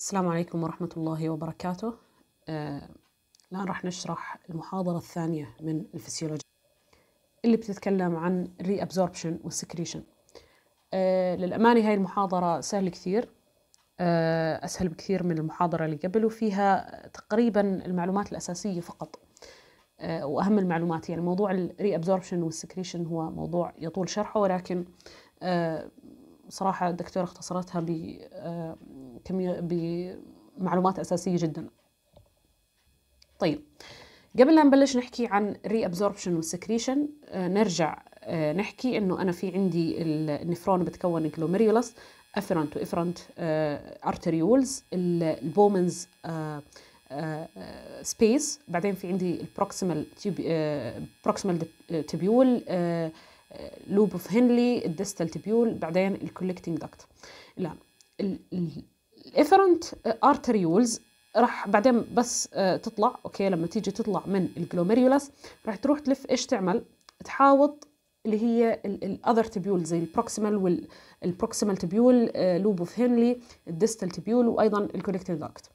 السلام عليكم ورحمة الله وبركاته آه، الآن راح نشرح المحاضرة الثانية من الفسيولوجيا اللي بتتكلم عن الري أبزوربشن والسكريشن للأمانة هاي المحاضرة سهلة كثير آه، أسهل بكثير من المحاضرة اللي قبل وفيها تقريبا المعلومات الأساسية فقط آه، وأهم المعلومات يعني موضوع الري أبزوربشن والسكريشن هو موضوع يطول شرحه ولكن صراحة الدكتورة اختصرتها ب بكميه بمعلومات اساسيه جدا طيب قبل لا نبلش نحكي عن ري ابزوربشن والسكريشن نرجع آه، نحكي انه انا في عندي النفرون بتكون جلوميريولس افرنت وافرنت ارتريولز البومنز سبيس بعدين في عندي البروكسيمال بروكسيمال تبيول لوب اوف هنلي الديستال تبيول بعدين الكولكتنج داكت الان الافرنت ارتريولز آه، راح بعدين بس آه، تطلع اوكي لما تيجي تطلع من الجلوميريولاس راح تروح تلف ايش تعمل تحاوط اللي هي الاذر تبيول زي البروكسيمال والبروكسيمال تبيول لوب اوف هنلي الديستال تبيول وايضا الكونكتيف داكت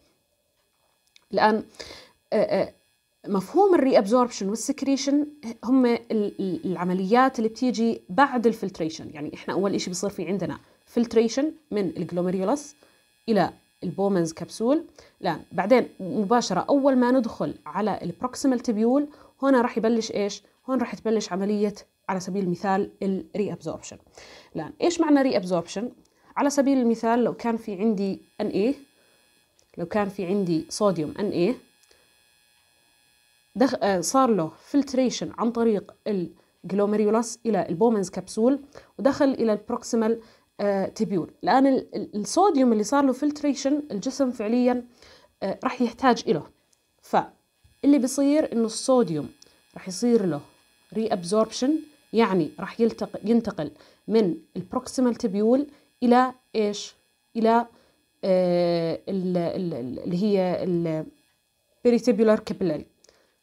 الان آه، مفهوم الري ابزوربشن والسكريشن هم العمليات اللي بتيجي بعد الفلتريشن يعني احنا اول شيء بيصير في عندنا فلتريشن من الجلوميريولاس إلى البومنز كبسول لا بعدين مباشرة أول ما ندخل على البروكسيمال تبيول هنا راح يبلش إيش هون راح تبلش عملية على سبيل المثال الري ابزوربشن الآن إيش معنى ري ابزوربشن على سبيل المثال لو كان في عندي ان اي لو كان في عندي صوديوم اي دخ... آه صار له فلتريشن عن طريق الجلوميريولاس إلى البومنز كبسول ودخل إلى البروكسيمال آه، تبيول لأن الصوديوم اللي صار له فلتريشن الجسم فعليا آه، راح يحتاج له فاللي بيصير إنه الصوديوم راح يصير له ابزوربشن يعني راح ينتقل من البروكسيمال تبيول إلى إيش؟ إلى آه، اللي هي البريتيبيولار كابيلاري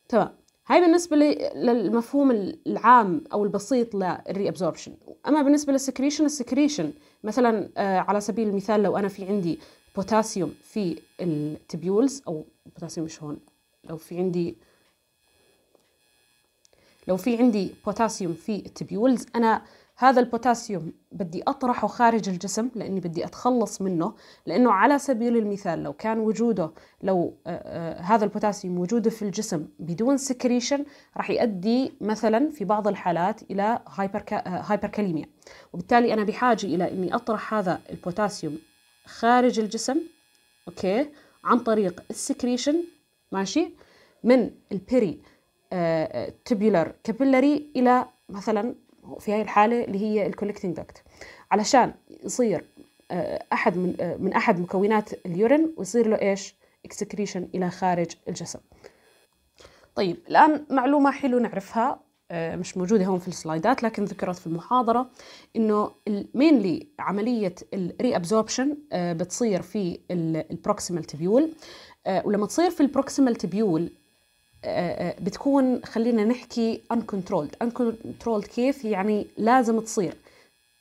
تمام هاي بالنسبة للمفهوم العام أو البسيط للري أبزوربشن أما بالنسبة للسكريشن السكريشن مثلا آه، على سبيل المثال لو أنا في عندي بوتاسيوم في التبيولز أو بوتاسيوم مش هون لو في عندي لو في عندي بوتاسيوم في التبيولز أنا هذا البوتاسيوم بدي أطرحه خارج الجسم لأني بدي أتخلص منه لأنه على سبيل المثال لو كان وجوده لو آه، آه، هذا البوتاسيوم وجوده في الجسم بدون سكريشن راح يؤدي مثلا في بعض الحالات إلى هايبركاليميا آه، وبالتالي أنا بحاجة إلى أني أطرح هذا البوتاسيوم خارج الجسم أوكي عن طريق السكريشن ماشي من البيري تبيولر كابيلاري إلى مثلا في هاي الحالة اللي هي الكولكتنج داكت علشان يصير آه، أحد من, آه، من أحد مكونات اليورين ويصير له إيش اكسكريشن إلى خارج الجسم طيب الآن معلومة حلو نعرفها آه، مش موجودة هون في السلايدات لكن ذكرت في المحاضرة إنه مينلي عملية الري أبزوربشن بتصير في البروكسيمال تبيول ولما تصير في البروكسيمال تبيول بتكون خلينا نحكي uncontrolled uncontrolled كيف يعني لازم تصير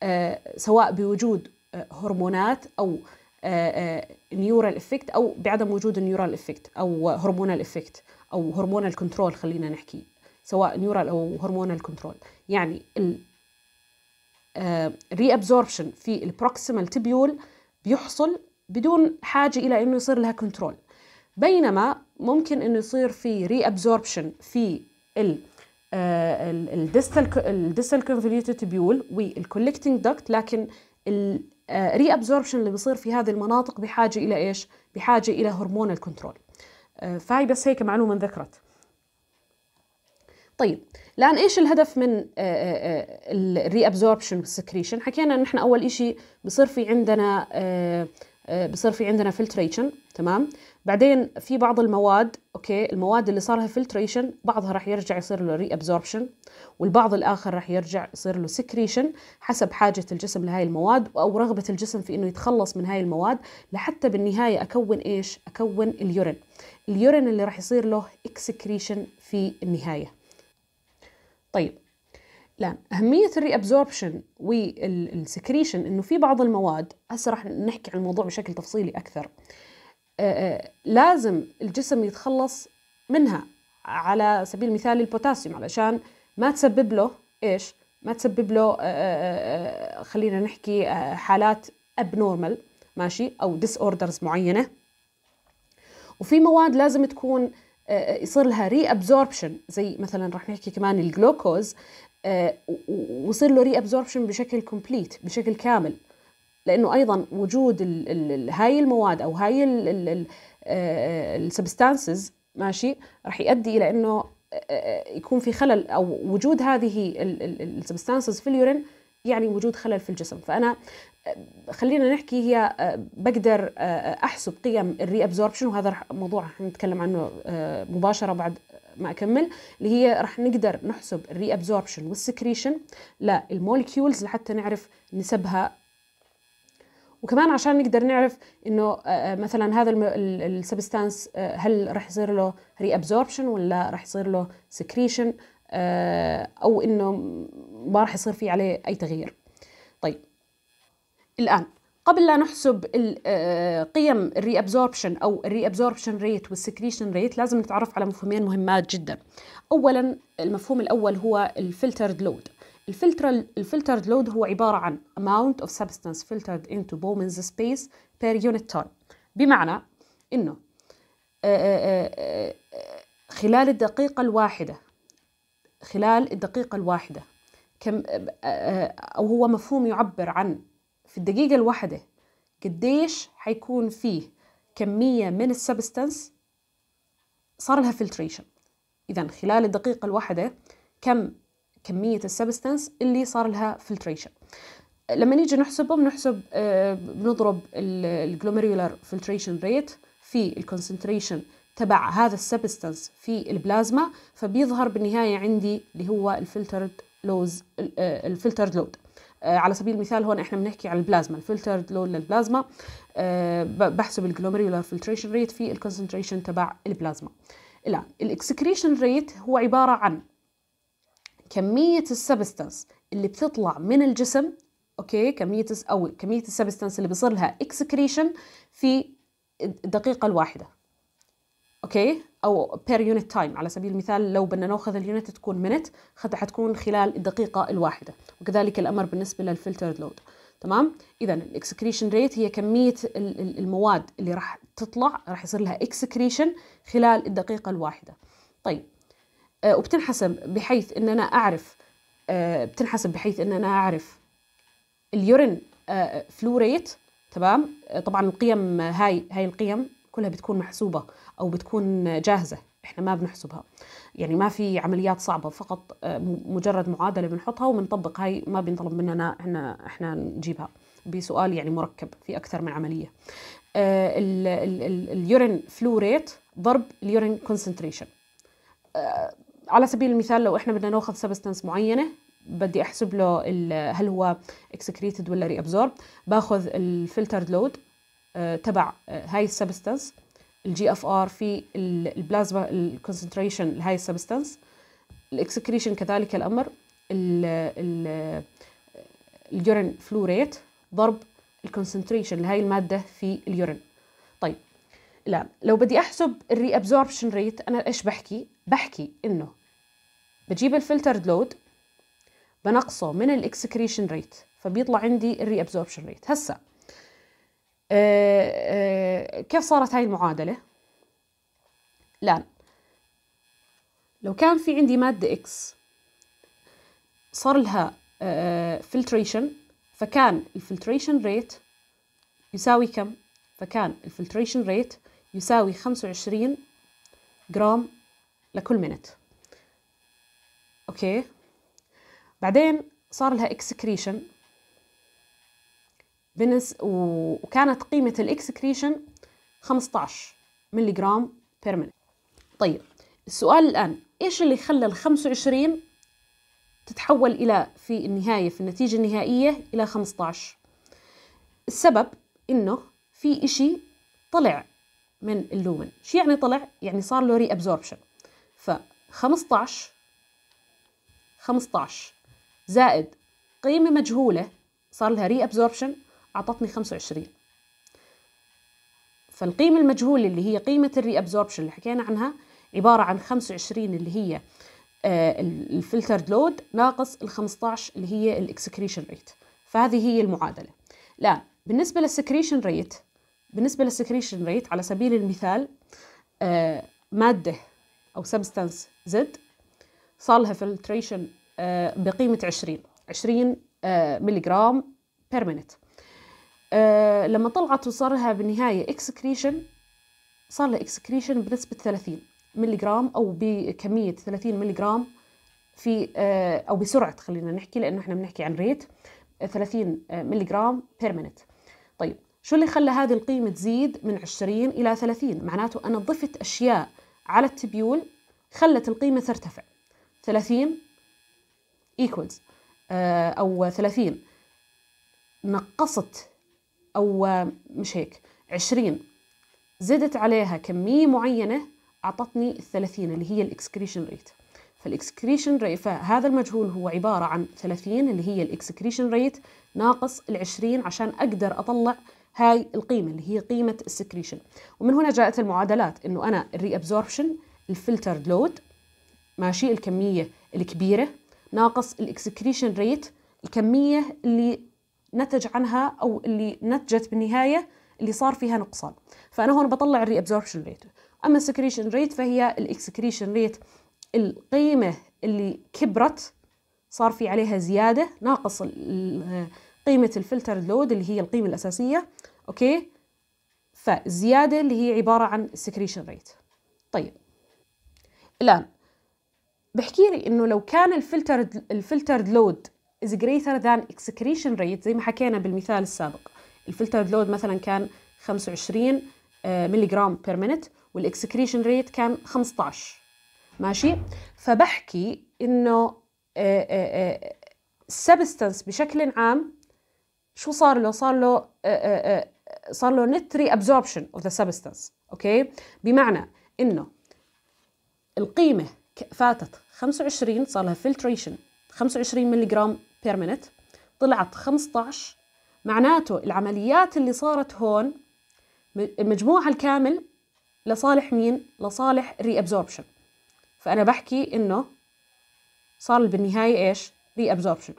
آه، سواء بوجود آه، هرمونات أو نيورال آه، افكت او بعدم وجود نيورال افكت او هرمونال افكت او هرمونال كنترول خلينا نحكي سواء نيورال او هرمونال كنترول يعني الري ابزوربشن في البروكسيمال تبيول بيحصل بدون حاجه الى انه يصير لها كنترول بينما ممكن انه يصير في ري ابزوربشن في ال الديستال كونفوليوتد تبيول والكولكتنج دكت لكن الري ابزوربشن آه، اللي بيصير في هذه المناطق بحاجه الى ايش؟ بحاجه الى هرمون الكنترول. آه، فهي بس هيك معلومه انذكرت. طيب الان ايش الهدف من الري ابزوربشن والسكريشن؟ حكينا نحن اول شيء بصير في عندنا آه، بصير في عندنا فلتريشن تمام؟ بعدين في بعض المواد اوكي المواد اللي صار لها فلتريشن بعضها راح يرجع يصير له ري ابزوربشن والبعض الاخر راح يرجع يصير له سكريشن حسب حاجه الجسم لهاي المواد او رغبه الجسم في انه يتخلص من هاي المواد لحتى بالنهايه اكون ايش اكون اليورين اليورين اللي راح يصير له اكسكريشن في النهايه طيب الان اهميه الري ابزوربشن والسكريشن انه في بعض المواد هسه راح نحكي عن الموضوع بشكل تفصيلي اكثر آه، آه، لازم الجسم يتخلص منها على سبيل المثال البوتاسيوم علشان ما تسبب له ايش ما تسبب له آه، خلينا نحكي حالات ابنورمال ماشي او ديس اوردرز معينه وفي مواد لازم تكون يصير لها ري ابزوربشن زي مثلا رح نحكي كمان الجلوكوز ويصير له ري ابزوربشن بشكل كومبليت بشكل كامل لانه ايضا وجود الـ الـ هاي المواد او هاي السبستانسز ماشي راح يؤدي الى انه يكون في خلل او وجود هذه السبستانسز في اليورين يعني وجود خلل في الجسم فانا خلينا نحكي هي بقدر احسب قيم الري ابزوربشن وهذا موضوع نتكلم عنه مباشره بعد ما اكمل اللي هي راح نقدر نحسب الري ابزوربشن والسكريشن للمولكيولز لحتى نعرف نسبها وكمان عشان نقدر نعرف انه آه، آه، مثلا هذا السبستانس آه، هل راح يصير له ري ابزوربشن ولا راح يصير له سكريشن او انه ما راح يصير في عليه اي تغيير طيب الان قبل لا نحسب قيم الري ابزوربشن او الري ابزوربشن ريت والسكريشن ريت لازم نتعرف على مفهومين مهمات جدا اولا المفهوم الاول هو الفلترد لود الفلتر الفلترد لود هو عبارة عن amount of substance filtered into Bowman's space per unit time بمعنى إنه آه، آه، آه، خلال الدقيقة الواحدة خلال الدقيقة الواحدة كم أو هو مفهوم يعبر عن في الدقيقة الواحدة قديش حيكون فيه كمية من السبستنس صار لها فلتريشن إذا خلال الدقيقة الواحدة كم كميه السبستنس اللي صار لها فلتريشن لما نيجي نحسبهم نحسب بنضرب الجلوميرولار فلتريشن ريت في الكونسنتريشن تبع هذا السبستنس في البلازما فبيظهر بالنهايه عندي اللي هو الفلترد لوز آه، الفلترد لود آه، على سبيل المثال هون احنا بنحكي على البلازما الفلترد لود للبلازما آه، بحسب الجلوميرولار فلتريشن ريت في الكونسنتريشن تبع البلازما الان الاكسكريشن ريت هو عباره عن كمية السبستنس اللي بتطلع من الجسم اوكي كمية او كمية السبستنس اللي بيصير لها اكسكريشن في الدقيقة الواحدة اوكي او بير يونت تايم على سبيل المثال لو بدنا ناخذ اليونت تكون منت حتكون خلال الدقيقة الواحدة وكذلك الامر بالنسبة للفلترد لود تمام اذا الاكسكريشن ريت هي كميه المواد اللي راح تطلع راح يصير لها اكسكريشن خلال الدقيقه الواحده طيب آه، وبتنحسب بحيث ان انا اعرف آه، بتنحسب بحيث ان انا اعرف اليورين فلوريت آه، تمام طبعا القيم هاي هاي القيم كلها بتكون محسوبه او بتكون جاهزه احنا ما بنحسبها يعني ما في عمليات صعبه فقط مجرد معادله بنحطها وبنطبق هاي ما بينطلب مننا احنا احنا نجيبها بسؤال يعني مركب في اكثر من عمليه اليورين فلوريت ضرب اليورين كونسنتريشن على سبيل المثال لو احنا بدنا ناخذ سبستنس معينه بدي احسب له هل هو اكسكريتد ولا ري ابزورب باخذ الفلترد لود آه، تبع آه، هاي السبستنس الجي اف ار في البلازما الكونسنتريشن لهاي السبستنس الاكسكريشن كذلك الامر اليورين فلو ريت ضرب الكونسنتريشن لهي الماده في اليورين طيب الان لو بدي احسب الري ابزوربشن ريت انا ايش بحكي بحكي انه بجيب الفلترد لود بنقصه من الاكسكريشن ريت فبيطلع عندي الري ابزوربشن ريت هسا كيف صارت هاي المعادله الان لو كان في عندي ماده اكس صار لها فلتريشن آه، فكان الفلتريشن ريت يساوي كم فكان الفلتريشن ريت يساوي 25 جرام لكل منت اوكي بعدين صار لها اكسكريشن بنس وكانت قيمة الاكسكريشن 15 ملي جرام بير طيب السؤال الآن إيش اللي خلى ال 25 تتحول إلى في النهاية في النتيجة النهائية إلى 15 السبب إنه في إشي طلع من اللومن شو يعني طلع؟ يعني صار له ري أبزوربشن ف 15 15 زائد قيمة مجهولة صار لها reabsorption أعطتني 25 فالقيمة المجهولة اللي هي قيمة الري اللي حكينا عنها عبارة عن 25 اللي هي آه، الفلترد لود ناقص ال 15 اللي هي الاكسكريشن ريت فهذه هي المعادلة الآن بالنسبة للسكريشن ريت بالنسبة للسكريشن ريت على سبيل المثال آه، مادة أو سبستانس زد صالها فلتريشن آه، بقيمة 20 20 آه، ملغرام بير مينت آه، لما طلعت وصار لها بالنهاية اكسكريشن صار لها اكسكريشن بنسبة 30 ملغرام أو بكمية 30 ملغرام في أو بسرعة خلينا نحكي لأنه إحنا بنحكي عن ريت 30 ملغرام بير مينت طيب شو اللي خلى هذه القيمة تزيد من 20 إلى 30 معناته أنا ضفت أشياء على التبيول خلت القيمة ترتفع 30 equals آه، أو 30 نقصت أو مش هيك 20 زدت عليها كمية معينة أعطتني الثلاثين اللي هي الإكسكريشن ريت فالإكسكريشن ريت فهذا المجهول هو عبارة عن 30 اللي هي الإكسكريشن ريت ناقص العشرين عشان أقدر أطلع هاي القيمة اللي هي قيمة السكريشن ومن هنا جاءت المعادلات إنه أنا الريابزوربشن الفلترد لود ماشي الكمية الكبيرة ناقص الاكسكريشن ريت الكمية اللي نتج عنها أو اللي نتجت بالنهاية اللي صار فيها نقصان فأنا هون بطلع الري absorption ريت أما السكريشن ريت فهي الاكسكريشن ريت القيمة اللي كبرت صار في عليها زيادة ناقص قيمة الفلتر لود اللي هي القيمة الأساسية أوكي فالزيادة اللي هي عبارة عن السكريشن ريت طيب الآن بحكي لي انه لو كان الفلترد الفلترد لود از جريتر ذان اكسكريشن ريت زي ما حكينا بالمثال السابق الفلترد لود مثلا كان 25 ملي جرام بير مينت والاكسكريشن ريت كان 15 ماشي فبحكي انه السبستنس آه، آه، آه، بشكل عام شو صار له صار له صار له نت ري ابزوربشن اوف ذا سبستنس اوكي بمعنى انه القيمه فاتت 25 صار لها فلتريشن 25 جرام بير مينت طلعت 15 معناته العمليات اللي صارت هون المجموعة الكامل لصالح مين؟ لصالح ري ابزوربشن فأنا بحكي إنه صار بالنهاية إيش؟ ري ابزوربشن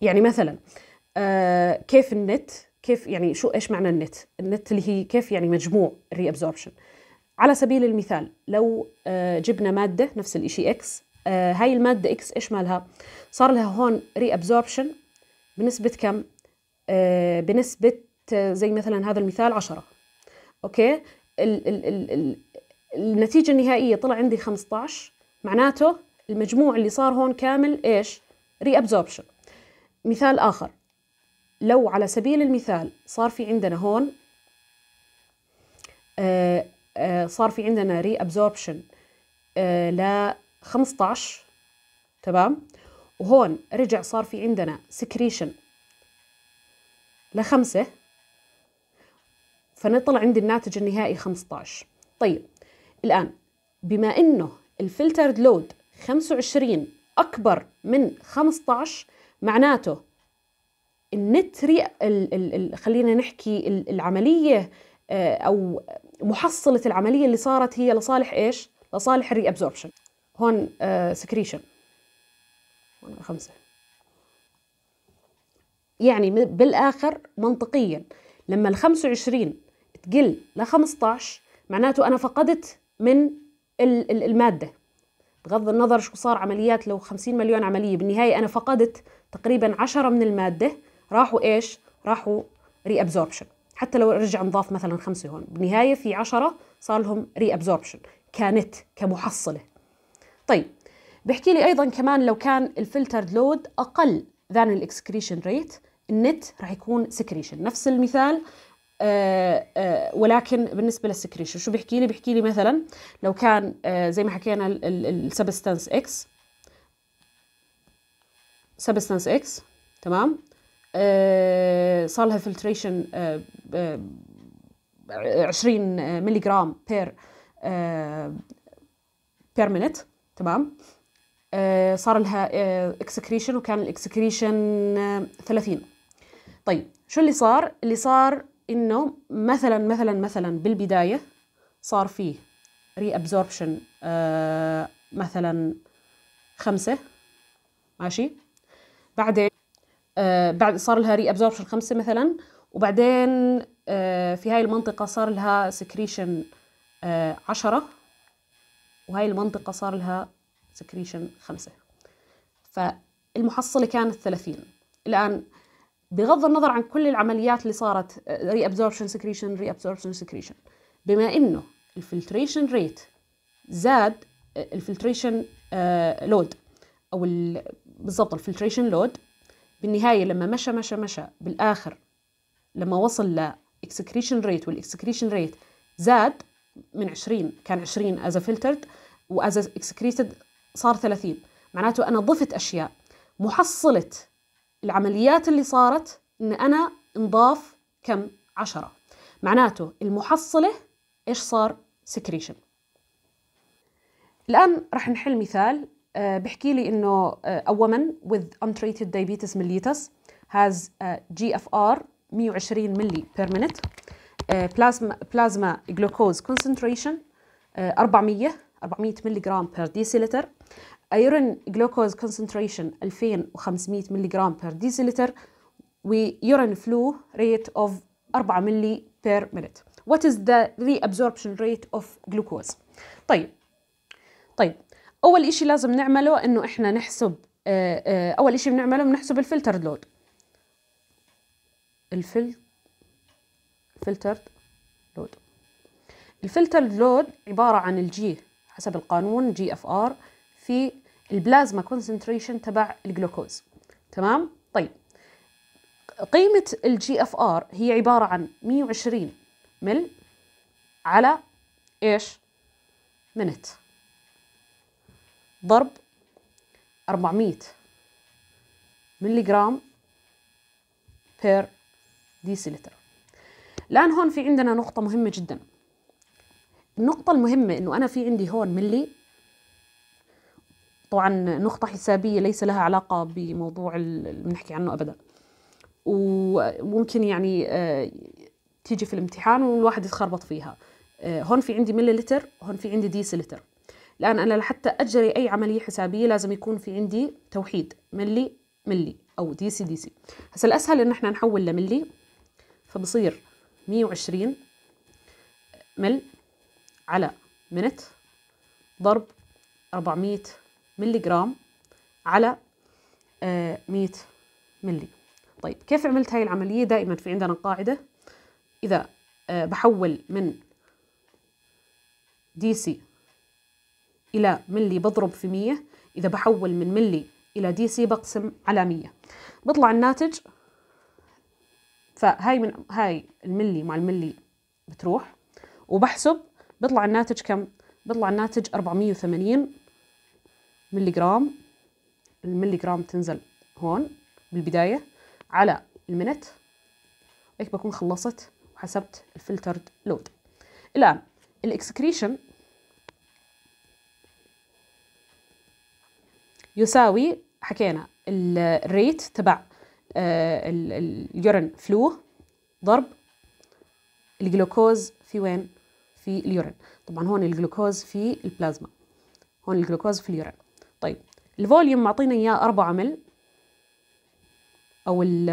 يعني مثلا كيف النت كيف يعني شو ايش معنى النت؟ النت اللي هي كيف يعني مجموع الري ابزوربشن آه على سبيل المثال لو آه، جبنا مادة نفس الإشي e إكس آه، هاي المادة إكس إيش مالها؟ صار لها هون ري أبزوربشن بنسبة كم؟ آه، بنسبة زي مثلا هذا المثال عشرة أوكي؟ ال ال ال ال النتيجة النهائية طلع عندي 15 معناته المجموع اللي صار هون كامل إيش؟ ري أبزوربشن مثال آخر لو على سبيل المثال صار في عندنا هون آه، صار في عندنا ري ابزوربشن آه، ل 15 تمام وهون رجع صار في عندنا سكريشن لخمسة فنطلع عندي الناتج النهائي 15 طيب الآن بما إنه الفلترد لود 25 أكبر من 15 معناته النت ري ال ال ال خلينا نحكي العملية آه، او محصله العمليه اللي صارت هي لصالح ايش؟ لصالح الري ابزوربشن هون سكريشن آه، هون خمسه يعني بالاخر منطقيا لما ال 25 تقل ل 15 معناته انا فقدت من الماده بغض النظر شو صار عمليات لو 50 مليون عمليه بالنهايه انا فقدت تقريبا 10 من الماده راحوا ايش راحوا ري ابزوربشن حتى لو رجع نضاف مثلا خمسة هون بالنهاية في عشرة صار لهم ري أبزوربشن كانت كمحصلة طيب بحكي لي أيضا كمان لو كان الفلتر لود أقل ذان الإكسكريشن ريت النت راح يكون سكريشن نفس المثال آآ آه، آآ آه، ولكن بالنسبة للسكريشن شو بحكي لي بحكي لي مثلا لو كان آه، زي ما حكينا السبستانس اكس سبستانس اكس تمام آه، صار لها فلتريشن 20 آه، آه، ملي جرام بير بير مينت تمام صار لها اكسكريشن وكان الاكسكريشن 30 طيب شو اللي صار اللي صار انه مثلا مثلا مثلا بالبدايه صار فيه ري ابزوربشن مثلا خمسة ماشي بعدين آه، بعد صار لها ري ابزوربشن خمسة مثلا وبعدين آه، في هاي المنطقة صار لها سكريشن آه، عشرة وهاي المنطقة صار لها سكريشن خمسة فالمحصلة كانت 30 الآن بغض النظر عن كل العمليات اللي صارت ري ابزوربشن سكريشن ري ابزوربشن سكريشن بما انه الفلتريشن ريت زاد الفلتريشن لود او بالضبط الفلتريشن لود بالنهايه لما مشى مشى مشى بالاخر لما وصل لاكسكريشن ريت والاكسكريشن ريت زاد من 20 كان 20 از فلترد واز اكسكريتد صار 30 معناته انا ضفت اشياء محصله العمليات اللي صارت ان انا انضاف كم 10 معناته المحصله ايش صار سكريشن الان رح نحل مثال آه، بحكي لي انه آه، a woman with untreated diabetes mellitus has GFR 120 ملي per minute آه، plasma plasma glucose concentration 400 400 ملي جرام بير ديسيلتر ايرون جلوكوز كونسنتريشن 2500 ملي جرام بير ديسيلتر ويورين فلو ريت اوف 4 ملي بير مينت وات از ذا ري ابزوربشن ريت اوف جلوكوز طيب طيب اول إشي لازم نعمله انه احنا نحسب آه، آه، اول إشي بنعمله بنحسب الفلتر لود الفل فلتر لود الفلتر لود عبارة عن الجي حسب القانون جي اف ار في البلازما كونسنتريشن تبع الجلوكوز تمام طيب قيمة الجي اف ار هي عبارة عن 120 مل على ايش؟ منت ضرب 400 ملي جرام بير ديسيلتر الآن هون في عندنا نقطة مهمة جدا النقطة المهمة إنه أنا في عندي هون ملي طبعا نقطة حسابية ليس لها علاقة بموضوع اللي بنحكي عنه أبدا وممكن يعني آه، تيجي في الامتحان والواحد يتخربط فيها آه، هون في عندي ملي لتر هون في عندي ديسيلتر الآن أنا لحتى أجري أي عملية حسابية لازم يكون في عندي توحيد ملي ملي أو دي سي دي سي هسا الأسهل إن إحنا نحول لملي فبصير 120 مل على منت ضرب 400 ملي جرام على 100 آه، ملي طيب كيف عملت هاي العملية دائما في عندنا قاعدة إذا آه، بحول من دي سي إلى ملي بضرب في مية إذا بحول من ملي إلى دي سي بقسم على مية بطلع الناتج فهاي من هاي الملي مع الملي بتروح وبحسب بطلع الناتج كم؟ بطلع الناتج 480 ملي جرام الملي جرام تنزل هون بالبداية على المنت هيك بكون خلصت وحسبت الفلترد لود الآن الاكسكريشن يساوي حكينا الريت تبع آه، اليورين فلو ضرب الجلوكوز في وين في اليورين طبعا هون الجلوكوز في البلازما هون الجلوكوز في اليورين طيب الفوليوم معطينا اياه 4 مل او ال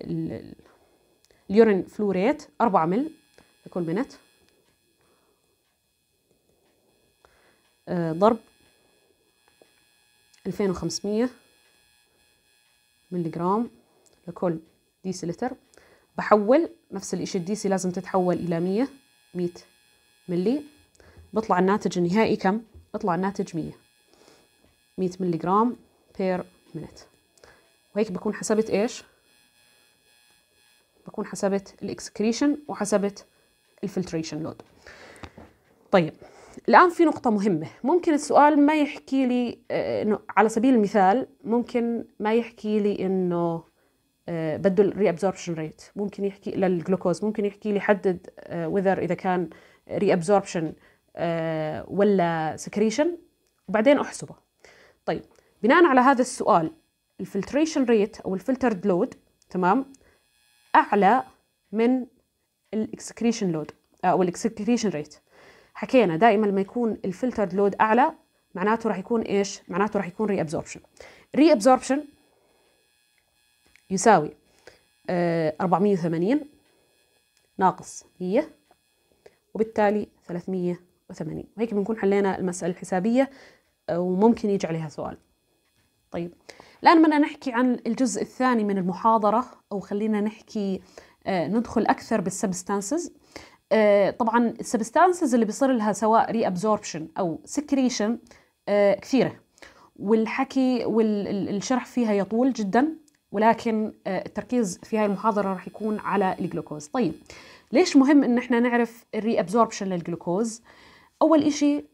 ال اليورين فلو ريت 4 مل لكل منت آه، ضرب 2500 ملي لكل ديسي لتر بحول نفس الإشي الديسي لازم تتحول إلى 100 100 ملي بطلع الناتج النهائي كم؟ بطلع الناتج 100 100 ملي بير منت وهيك بكون حسبت إيش؟ بكون حسبت الإكسكريشن وحسبت الفلتريشن لود طيب الآن في نقطة مهمة ممكن السؤال ما يحكي لي آه، إنه على سبيل المثال ممكن ما يحكي لي إنه آه، بده الري ابزوربشن ريت ممكن يحكي للجلوكوز ممكن يحكي لي حدد وذر آه، إذا كان ري ابزوربشن ولا سكريشن وبعدين أحسبه طيب بناء على هذا السؤال الفلتريشن ريت أو الفلترد لود تمام أعلى من الاكسكريشن لود أو الاكسكريشن ريت حكينا دائما لما يكون الفلترد لود اعلى معناته راح يكون ايش معناته راح يكون ري ابزوربشن ري ابزوربشن يساوي 480 آه، ناقص 100 وبالتالي 380 وهيك بنكون حلينا المسألة الحسابية آه، وممكن يجي عليها سؤال طيب الآن بدنا نحكي عن الجزء الثاني من المحاضرة أو خلينا نحكي آه، ندخل أكثر بالسبستانسز آه، طبعا السبستانسز اللي بيصير لها سواء ري ابزوربشن او سكريشن آه، كثيره والحكي والشرح فيها يطول جدا ولكن آه، التركيز في هاي المحاضره راح يكون على الجلوكوز طيب ليش مهم ان احنا نعرف الري ابزوربشن للجلوكوز اول شيء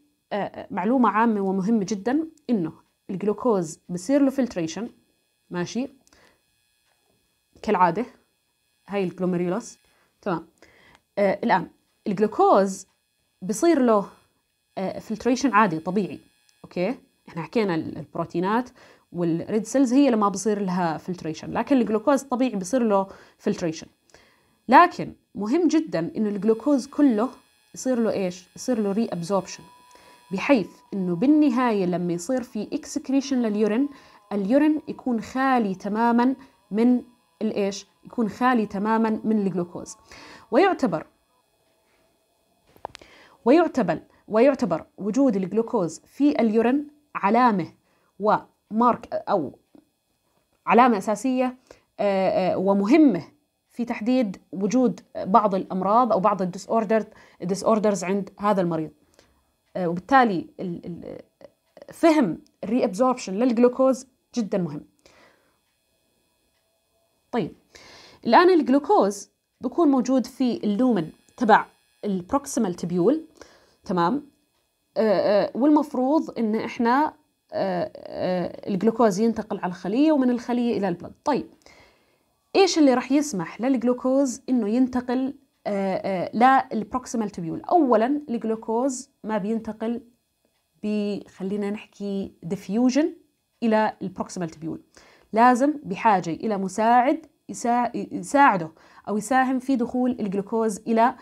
معلومه عامه ومهمه جدا انه الجلوكوز بصير له فلتريشن ماشي كالعاده هاي الجلوميرولوس تمام آه الآن الجلوكوز بصير له آه فلتريشن عادي طبيعي أوكي احنا حكينا البروتينات والريد سيلز هي اللي ما بصير لها فلتريشن لكن الجلوكوز طبيعي بصير له فلتريشن لكن مهم جدا انه الجلوكوز كله يصير له ايش يصير له ري ابزوربشن بحيث انه بالنهايه لما يصير في اكسكريشن لليورين اليورين يكون خالي تماما من الايش يكون خالي تماما من الجلوكوز ويعتبر ويعتبر ويعتبر وجود الجلوكوز في اليورين علامة ومارك أو علامة أساسية آه، آه، ومهمة في تحديد وجود بعض الأمراض أو بعض الديسوردرز عند هذا المريض آه، وبالتالي فهم الريابزوربشن للجلوكوز جدا مهم طيب الآن الجلوكوز بكون موجود في اللومن تبع البروكسيمال تبيول تمام آه، آه، والمفروض ان احنا آه، الجلوكوز ينتقل على الخليه ومن الخليه الى البلد طيب ايش اللي راح يسمح للجلوكوز انه ينتقل للبروكسيمال تبيول اولا الجلوكوز ما بينتقل بخلينا نحكي ديفيوجن الى البروكسيمال تبيول لازم بحاجه الى مساعد يساعده أو يساهم في دخول الجلوكوز إلى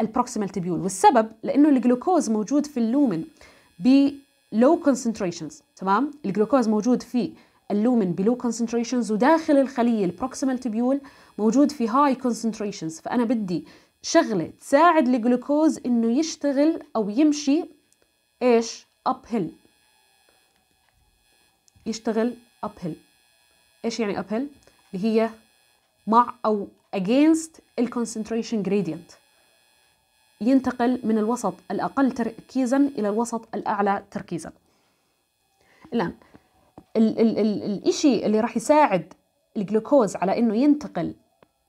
البروكسيمال تبيول والسبب لأنه الجلوكوز موجود في اللومن بلو كونسنتريشنز تمام الجلوكوز موجود في اللومن بلو كونسنتريشنز وداخل الخلية البروكسيمال تبيول موجود في هاي كونسنتريشنز فأنا بدي شغلة تساعد الجلوكوز إنه يشتغل أو يمشي إيش أب هيل يشتغل أب هيل إيش يعني أب هيل اللي هي مع أو against concentration gradient ينتقل من الوسط الأقل تركيزا إلى الوسط الأعلى تركيزا الآن ال ال ال الإشي اللي راح يساعد الجلوكوز على إنه ينتقل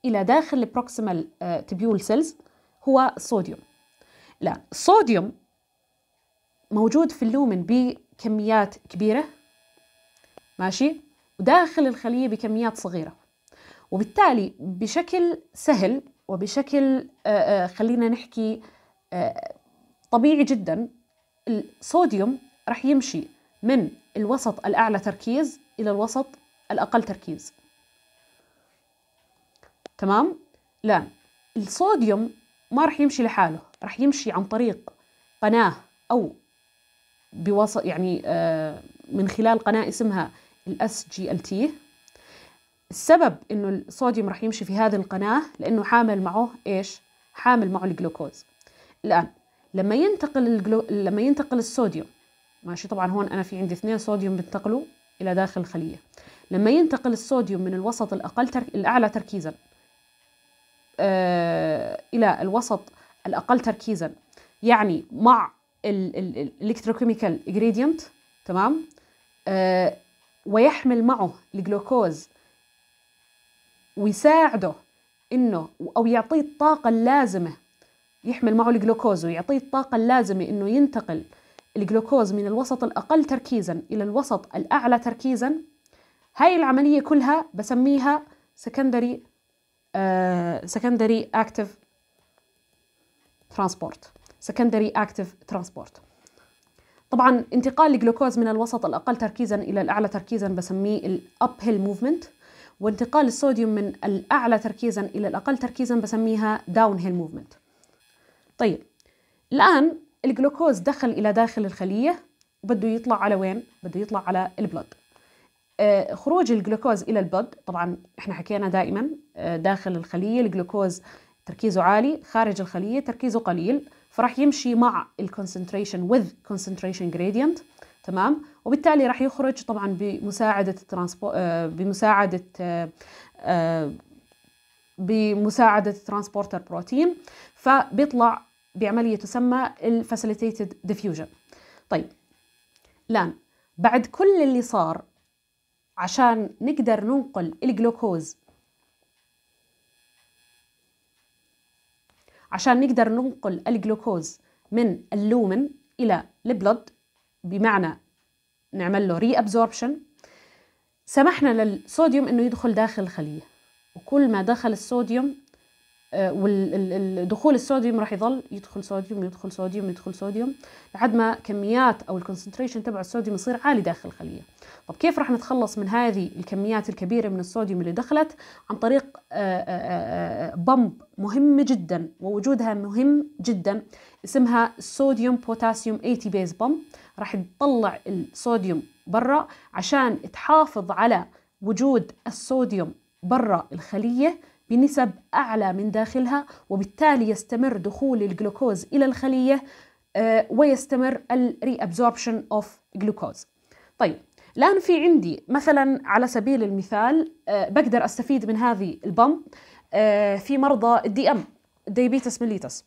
إلى داخل البروكسيمال تبيول سيلز هو الصوديوم الآن الصوديوم موجود في اللومن بكميات كبيرة ماشي وداخل الخلية بكميات صغيرة وبالتالي بشكل سهل وبشكل آه، آه، خلينا نحكي آه، طبيعي جدا الصوديوم رح يمشي من الوسط الأعلى تركيز إلى الوسط الأقل تركيز تمام؟ لا الصوديوم ما رح يمشي لحاله رح يمشي عن طريق قناة أو بوسط يعني من خلال قناة اسمها الاس جي ال تي السبب انه الصوديوم راح يمشي في هذه القناه لانه حامل معه ايش حامل معه الجلوكوز الان لما ينتقل الجلو... لما ينتقل الصوديوم ماشي طبعا هون انا في عندي اثنين صوديوم بينتقلوا الى داخل الخليه لما ينتقل الصوديوم من الوسط الاقل ترك... الاعلى تركيزا آه... الى الوسط الاقل تركيزا يعني مع الالكتروكيميكال جريدينت تمام آه... ويحمل معه الجلوكوز ويساعده انه او يعطيه الطاقه اللازمه يحمل معه الجلوكوز ويعطيه الطاقه اللازمه انه ينتقل الجلوكوز من الوسط الاقل تركيزا الى الوسط الاعلى تركيزا هاي العمليه كلها بسميها سكندري سكندري اكتف ترانسبورت سكندري اكتف ترانسبورت طبعا انتقال الجلوكوز من الوسط الاقل تركيزا الى الاعلى تركيزا بسميه الاب هيل موفمنت وانتقال الصوديوم من الأعلى تركيزا إلى الأقل تركيزا بسميها داون هيل موفمنت طيب الآن الجلوكوز دخل إلى داخل الخلية بده يطلع على وين؟ بده يطلع على البلد آه، خروج الجلوكوز إلى البلد طبعا احنا حكينا دائما آه، داخل الخلية الجلوكوز تركيزه عالي خارج الخلية تركيزه قليل فراح يمشي مع الكونسنتريشن with concentration gradient تمام وبالتالي راح يخرج طبعا بمساعدة الترانسبو... آه، بمساعدة آه، آه، بمساعدة ترانسبورتر بروتين فبيطلع بعملية تسمى الفاسيليتيتد ديفيوجن طيب الآن بعد كل اللي صار عشان نقدر ننقل الجلوكوز عشان نقدر ننقل الجلوكوز من اللومن إلى البلد بمعنى نعمل له ري ابزوربشن سمحنا للصوديوم انه يدخل داخل الخليه وكل ما دخل الصوديوم آه، ودخول الصوديوم راح يضل يدخل صوديوم يدخل صوديوم يدخل صوديوم لحد ما كميات او الكونسنتريشن تبع الصوديوم يصير عالي داخل الخليه طب كيف راح نتخلص من هذه الكميات الكبيره من الصوديوم اللي دخلت عن طريق آه، آه، بمب مهمه جدا ووجودها مهم جدا اسمها الصوديوم بوتاسيوم اي تي بيز بمب راح تطلع الصوديوم برا عشان تحافظ على وجود الصوديوم برا الخلية بنسب أعلى من داخلها وبالتالي يستمر دخول الجلوكوز إلى الخلية آه، ويستمر الريابزوربشن اوف جلوكوز طيب الآن في عندي مثلا على سبيل المثال آه، بقدر أستفيد من هذه البمب آه، في مرضى الدي أم ديابيتس ميليتس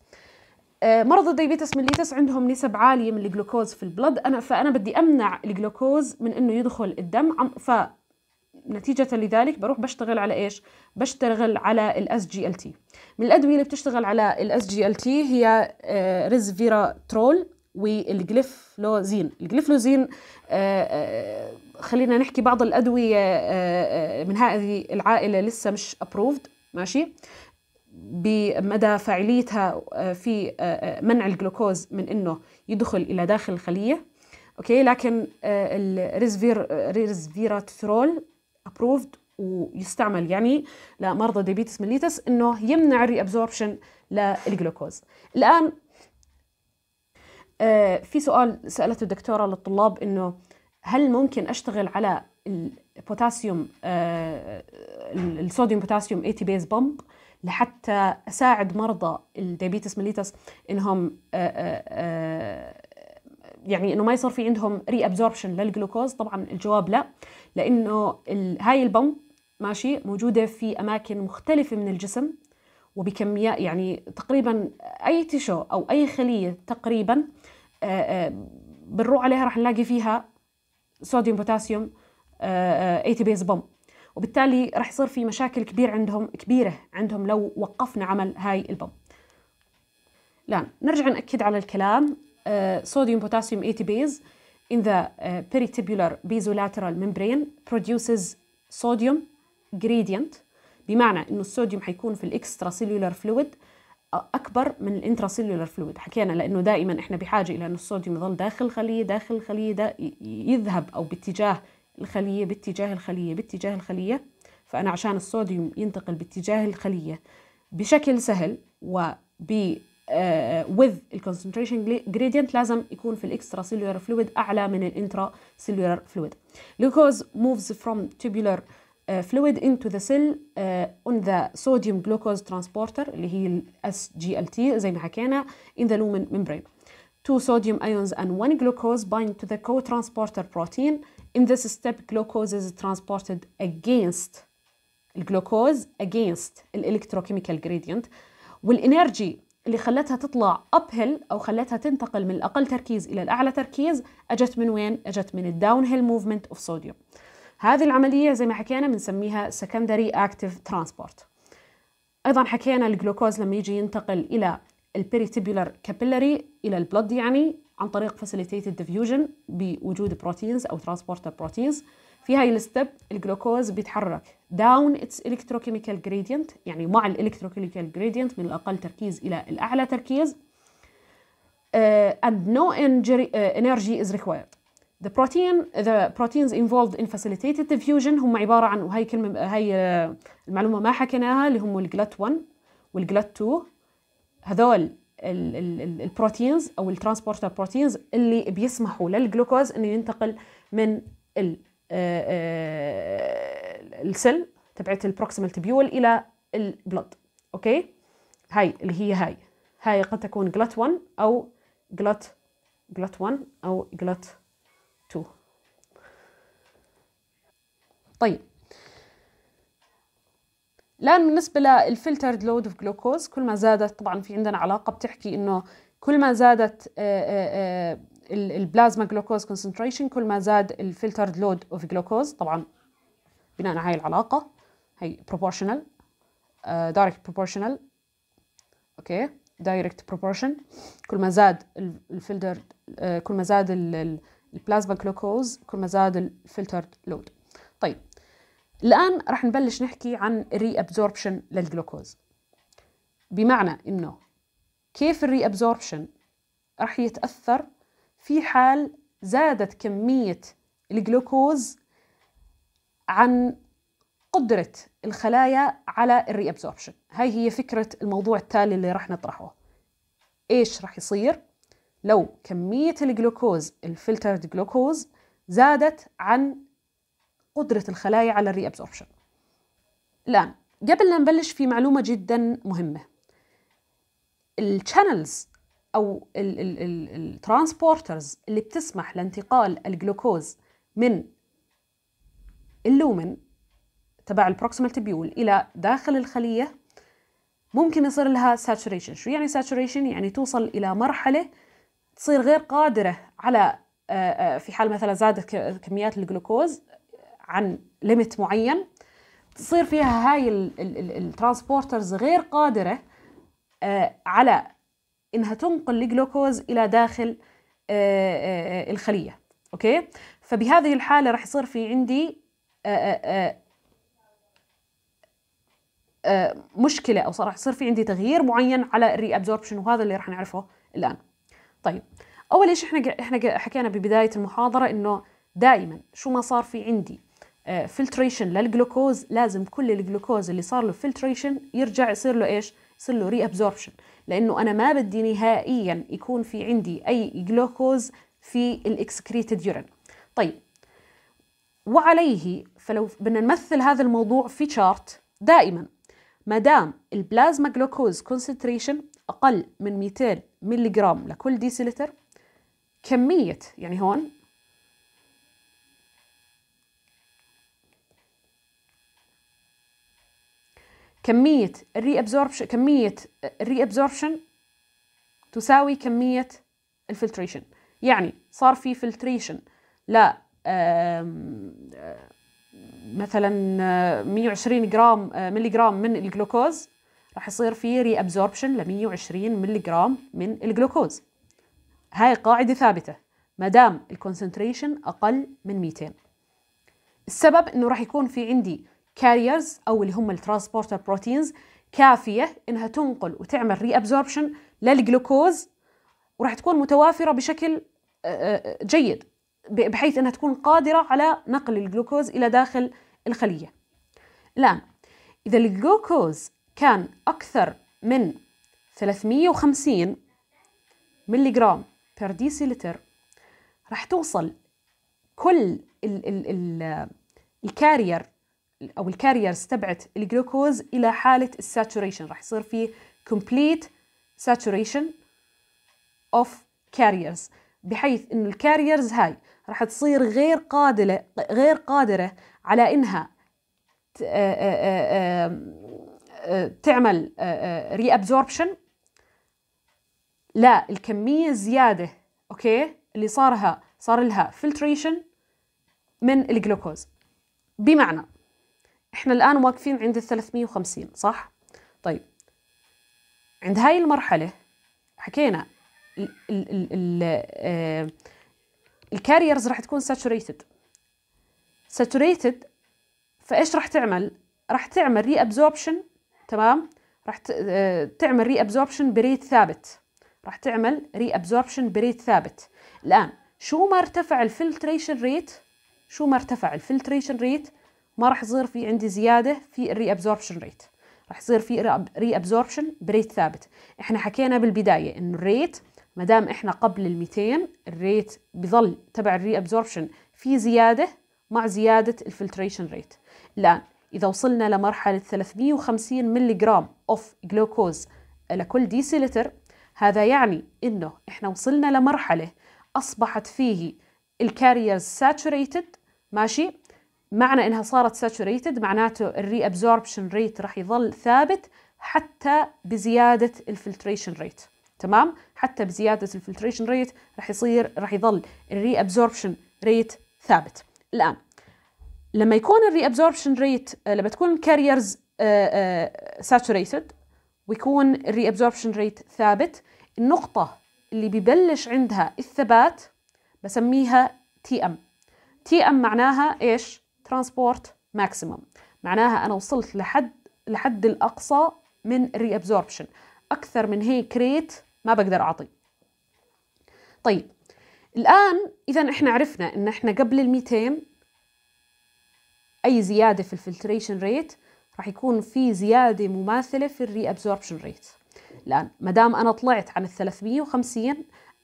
آه، مرضى الديابيتس مليتس عندهم نسب عاليه من الجلوكوز في البلد انا فانا بدي امنع الجلوكوز من انه يدخل الدم ف نتيجة لذلك بروح بشتغل على ايش؟ بشتغل على الاس جي ال تي. من الادوية اللي بتشتغل على الاس جي ال تي هي ريزفيراترول والجليفلوزين، الجليفلوزين خلينا نحكي بعض الادوية آه، آه، من هذه العائلة لسه مش ابروفد ماشي؟ بمدى فاعليتها آه، في آه، آه، منع الجلوكوز من انه يدخل الى داخل الخليه اوكي لكن الريزفير ريزفيراترول ابروفد ويستعمل يعني لمرضى ديابيتس ميليتس انه يمنع الريابزوربشن للجلوكوز الان في سؤال سالته الدكتوره للطلاب انه هل ممكن اشتغل على البوتاسيوم الصوديوم بوتاسيوم اي تي بيز بمب لحتى اساعد مرضى الديابيتس ميليتس انهم آه، آه، آه، يعني انه ما يصير في عندهم ري ابزوربشن للجلوكوز طبعا الجواب لا لانه هاي البمب ماشي موجوده في اماكن مختلفه من الجسم وبكميات يعني تقريبا اي تيشو او اي خليه تقريبا بنروح عليها رح نلاقي فيها صوديوم بوتاسيوم اي تي بيز بمب وبالتالي راح يصير في مشاكل كبير عندهم كبيرة عندهم لو وقفنا عمل هاي البوم الآن نرجع نأكد على الكلام صوديوم بوتاسيوم بيز in the آه، peritibular basolateral membrane produces sodium gradient بمعنى انه الصوديوم حيكون في الاكسترا سيلولار فلويد اكبر من الانترا سيلولار فلويد حكينا لانه دائما احنا بحاجه الى انه الصوديوم يظل داخل الخليه داخل الخليه ده يذهب او باتجاه الخلية باتجاه الخلية باتجاه الخلية فأنا عشان الصوديوم ينتقل باتجاه الخلية بشكل سهل وب with الكونسنتريشن gradient لازم يكون في الاكسترا سيلولار فلويد اعلى من الانترا سيلولار فلويد glucose moves from tubular uh, fluid into the cell uh, on the sodium glucose transporter اللي هي ال SGLT زي ما حكينا in the lumen membrane two sodium ions and one glucose bind to the co-transporter protein In this step, glucose is transported against الجلوكوز against الالكتروكيميكال gradient والانرجي اللي خلتها تطلع uphill او خلتها تنتقل من الاقل تركيز الى الاعلى تركيز اجت من وين؟ اجت من الداون هيل موفمنت اوف صوديوم. هذه العمليه زي ما حكينا بنسميها secondary active transport. ايضا حكينا الجلوكوز لما يجي ينتقل الى البيريتيبولار كابيلاري الى البلد يعني عن طريق facilitated diffusion بوجود بروتينز أو ترانسبورتر بروتينز في هاي الستب الجلوكوز بيتحرك داون اتس الكتروكيميكال جريدينت يعني مع الالكتروكيميكال جريدينت من الاقل تركيز الى الاعلى تركيز اند آه، and no آه، energy, ريكوايرد is required the protein the proteins involved in facilitated diffusion هم عباره عن وهي كلمه هي آه، المعلومه ما حكيناها اللي هم الجلات 1 والجلات 2 هذول البروتينز او الترانسبورتر بروتينز اللي بيسمحوا للجلوكوز انه ينتقل من السل آه، آه، تبعت البروكسيمال تبيول الى البلد اوكي هاي اللي هي هاي هاي قد تكون جلت 1 او جلت جلت 1 او جلت 2 طيب الان بالنسبه للفلترد لود اوف جلوكوز كل ما زادت طبعا في عندنا علاقه بتحكي انه كل ما زادت آه، آه، آه، البلازما جلوكوز كونسنتريشن كل ما زاد الفلترد لود اوف جلوكوز طبعا بناء على هاي العلاقه هي proportional دايركت proportional اوكي دايركت proportion كل ما زاد الفلتر كل ما زاد البلازما جلوكوز كل ما زاد الفلترد لود طيب الآن رح نبلش نحكي عن الري أبزوربشن للجلوكوز بمعنى إنه كيف الري أبزوربشن رح يتأثر في حال زادت كمية الجلوكوز عن قدرة الخلايا على الري أبزوربشن هاي هي فكرة الموضوع التالي اللي رح نطرحه إيش رح يصير لو كمية الجلوكوز الفلترد جلوكوز زادت عن قدرة الخلايا على الري أبزوربشن الآن قبل لا نبلش في معلومة جدا مهمة الشانلز أو الترانسبورترز اللي بتسمح لانتقال الجلوكوز من اللومن تبع البروكسيمال تبيول إلى داخل الخلية ممكن يصير لها ساتوريشن شو يعني ساتوريشن يعني توصل إلى مرحلة تصير غير قادرة على آه، آه، في حال مثلا زادت كميات الجلوكوز عن ليميت معين تصير فيها هاي الترانسبورترز غير قادرة آه، على إنها تنقل الجلوكوز إلى داخل آه، آه، الخلية أوكي فبهذه الحالة راح يصير في عندي مشكلة أو صراحه يصير في عندي تغيير معين على الري أبزوربشن وهذا اللي راح نعرفه الآن طيب أول شيء إحنا إحنا حكينا ببداية المحاضرة إنه دائما شو ما صار في عندي فلتريشن آه، للجلوكوز لازم كل الجلوكوز اللي صار له فلتريشن يرجع يصير له ايش يصير له ري ابزوربشن لانه انا ما بدي نهائيا يكون في عندي اي جلوكوز في الاكسكريتد يورين طيب وعليه فلو بدنا نمثل هذا الموضوع في شارت دائما ما دام البلازما جلوكوز كونسنتريشن اقل من 200 ملغ لكل ديسيلتر كميه يعني هون كمية الري ابزوربشن كمية الري آه، ابزوربشن تساوي كمية الفلتريشن يعني صار في فلتريشن لا آه، مثلا 120 آه، جرام ملي جرام من الجلوكوز راح يصير في ري ابزوربشن ل 120 ملي جرام من الجلوكوز هاي قاعدة ثابتة ما دام الكونسنتريشن أقل من 200 السبب إنه راح يكون في عندي كاريرز او اللي هم الترانسبورتر بروتينز كافيه انها تنقل وتعمل ري ابزوربشن للجلوكوز وراح تكون متوافره بشكل آه، آه، جيد بحيث انها تكون قادره على نقل الجلوكوز الى داخل الخليه. الان اذا الجلوكوز كان اكثر من 350 ملي جرام بير ديسي لتر راح توصل كل ال ال ال الكارير او الكاريرز تبعت الجلوكوز الى حاله الساتوريشن راح يصير في كومبليت ساتوريشن اوف كاريرز بحيث انه الكاريرز هاي راح تصير غير قادره غير قادره على انها آه، آه، آه، تعمل ري ابزوربشن لا الكميه الزياده اوكي اللي صارها صار لها فلتريشن من الجلوكوز بمعنى احنا الآن واقفين عند ال 350 صح؟ طيب عند هاي المرحلة حكينا ال ال ال آه، الكاريرز راح تكون ساتوريتد ساتوريتد فايش راح تعمل؟ راح تعمل ري ابزوربشن تمام؟ راح آه، تعمل ري ابزوربشن بريت ثابت راح تعمل ري ابزوربشن بريت ثابت الان شو ما ارتفع الفلتريشن ريت شو ما ارتفع الفلتريشن ريت ما راح يصير في عندي زياده في الري ابزوربشن ريت راح يصير في ري ابزوربشن بريت ثابت احنا حكينا بالبدايه انه الريت ما دام احنا قبل ال 200 الريت بظل تبع الري ابزوربشن في زياده مع زياده الفلتريشن ريت الان اذا وصلنا لمرحله 350 ملي جرام اوف جلوكوز لكل ديسيلتر هذا يعني انه احنا وصلنا لمرحله اصبحت فيه الكاريرز ساتوريتد ماشي معنى انها صارت ساتوريتد معناته الري ابزوربشن ريت راح يظل ثابت حتى بزياده الفلتريشن ريت تمام حتى بزياده الفلتريشن ريت راح يصير راح يظل الري ابزوربشن ريت ثابت الان لما يكون الري ابزوربشن ريت لما تكون الكاريرز آه، آه، ساتوريتد ويكون الري ابزوربشن ريت ثابت النقطه اللي ببلش عندها الثبات بسميها تي ام تي ام معناها ايش ترانسبورت ماكسيمم معناها انا وصلت لحد لحد الاقصى من الريابزوربشن اكثر من هيك ريت ما بقدر اعطي طيب الان اذا احنا عرفنا ان احنا قبل ال 200 اي زياده في الفلتريشن ريت راح يكون في زياده مماثله في الريابزوربشن ريت الان ما دام انا طلعت عن ال 350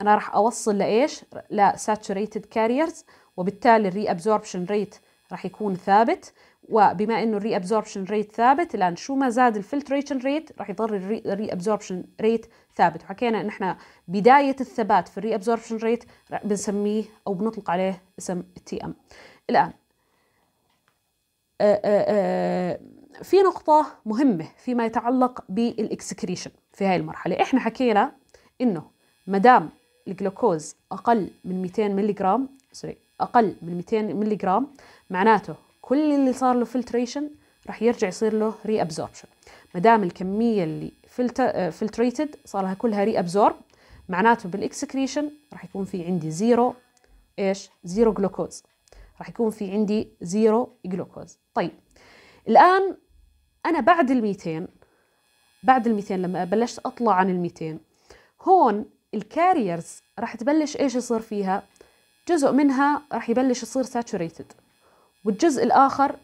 انا راح اوصل لايش؟ لساتشوريتد كاريرز وبالتالي الري ابزوربشن ريت راح يكون ثابت وبما انه الري ابزوربشن ريت ثابت الان شو ما زاد الفلتريشن ريت راح يضل الري ابزوربشن ريت ثابت وحكينا ان احنا بدايه الثبات في الري ابزوربشن ريت بنسميه او بنطلق عليه اسم تي ام الان آه، آه، آه، في نقطة مهمة فيما يتعلق بالإكسكريشن في هاي المرحلة إحنا حكينا إنه مدام الجلوكوز أقل من 200 ملغ سوري اقل من 200 ملي جرام معناته كل اللي صار له فلتريشن راح يرجع يصير له ري ابزوربشن ما دام الكميه اللي فلتريتد آه، صار لها كلها ري ابزورب معناته بالاكسكريشن راح يكون في عندي زيرو ايش زيرو جلوكوز راح يكون في عندي زيرو جلوكوز طيب الان انا بعد ال200 بعد ال200 لما بلشت اطلع عن ال200 هون الكاريرز راح تبلش ايش يصير فيها جزء منها راح يبلش يصير ساتوريتد والجزء الآخر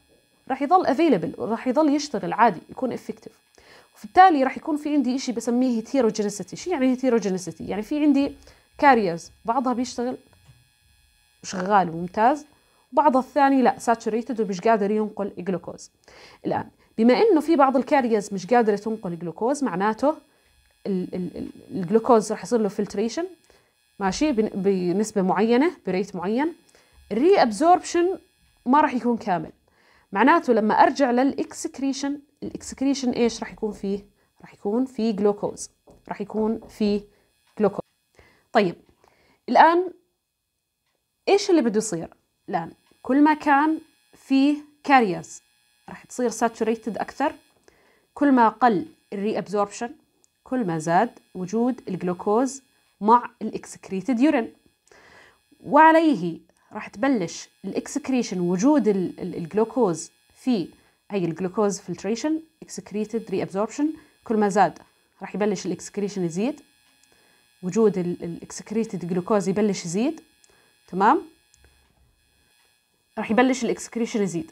راح يظل افيلبل وراح يظل يشتغل عادي يكون افكتيف فبالتالي راح يكون في عندي شيء بسميه هيتيروجينيسيتي شو يعني هيتيروجينيسيتي يعني في عندي كاريرز بعضها بيشتغل شغال وممتاز وبعضها الثاني لا ساتوريتد ومش قادر ينقل جلوكوز الان بما انه في بعض الكاريرز مش قادره تنقل جلوكوز معناته الجلوكوز راح يصير له فلتريشن ماشي بنسبة معينة بريت معين الري ابزوربشن ما راح يكون كامل معناته لما ارجع للاكسكريشن الاكسكريشن ايش راح يكون فيه راح يكون فيه جلوكوز راح يكون فيه جلوكوز طيب الان ايش اللي بده يصير الان كل ما كان فيه كاريرز راح تصير ساتوريتد اكثر كل ما قل الري ابزوربشن كل ما زاد وجود الجلوكوز مع الاكسكريتد يورين وعليه راح تبلش الاكسكريشن وجود الجلوكوز في هي الجلوكوز فلتريشن اكسكريتد ري ابزوربشن كل ما زاد راح يبلش الاكسكريشن يزيد وجود الاكسكريتد جلوكوز يبلش يزيد تمام راح يبلش الاكسكريشن يزيد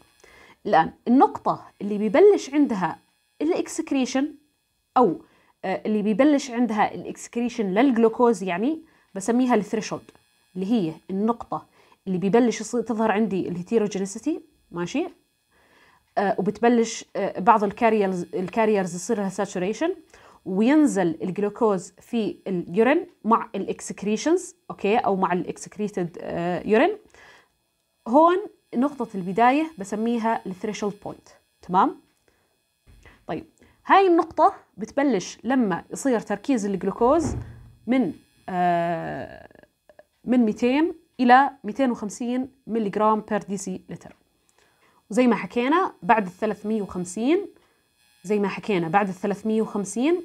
الان النقطه اللي بيبلش عندها الاكسكريشن او اللي بيبلش عندها الاكسكريشن للجلوكوز يعني بسميها الثريشولد اللي هي النقطة اللي بيبلش تظهر عندي الهيتيروجينيسيتي ماشي آه وبتبلش آه بعض الكاريرز الكاريرز يصير لها ساتوريشن وينزل الجلوكوز في اليورين مع الاكسكريشنز اوكي او مع الاكسكريتد آه يورين هون نقطة البداية بسميها الثريشولد بوينت تمام طيب هاي النقطة بتبلش لما يصير تركيز الجلوكوز من آه من 200 إلى 250 ملي جرام بير دي سي لتر وزي ما حكينا بعد ال 350 زي ما حكينا بعد ال 350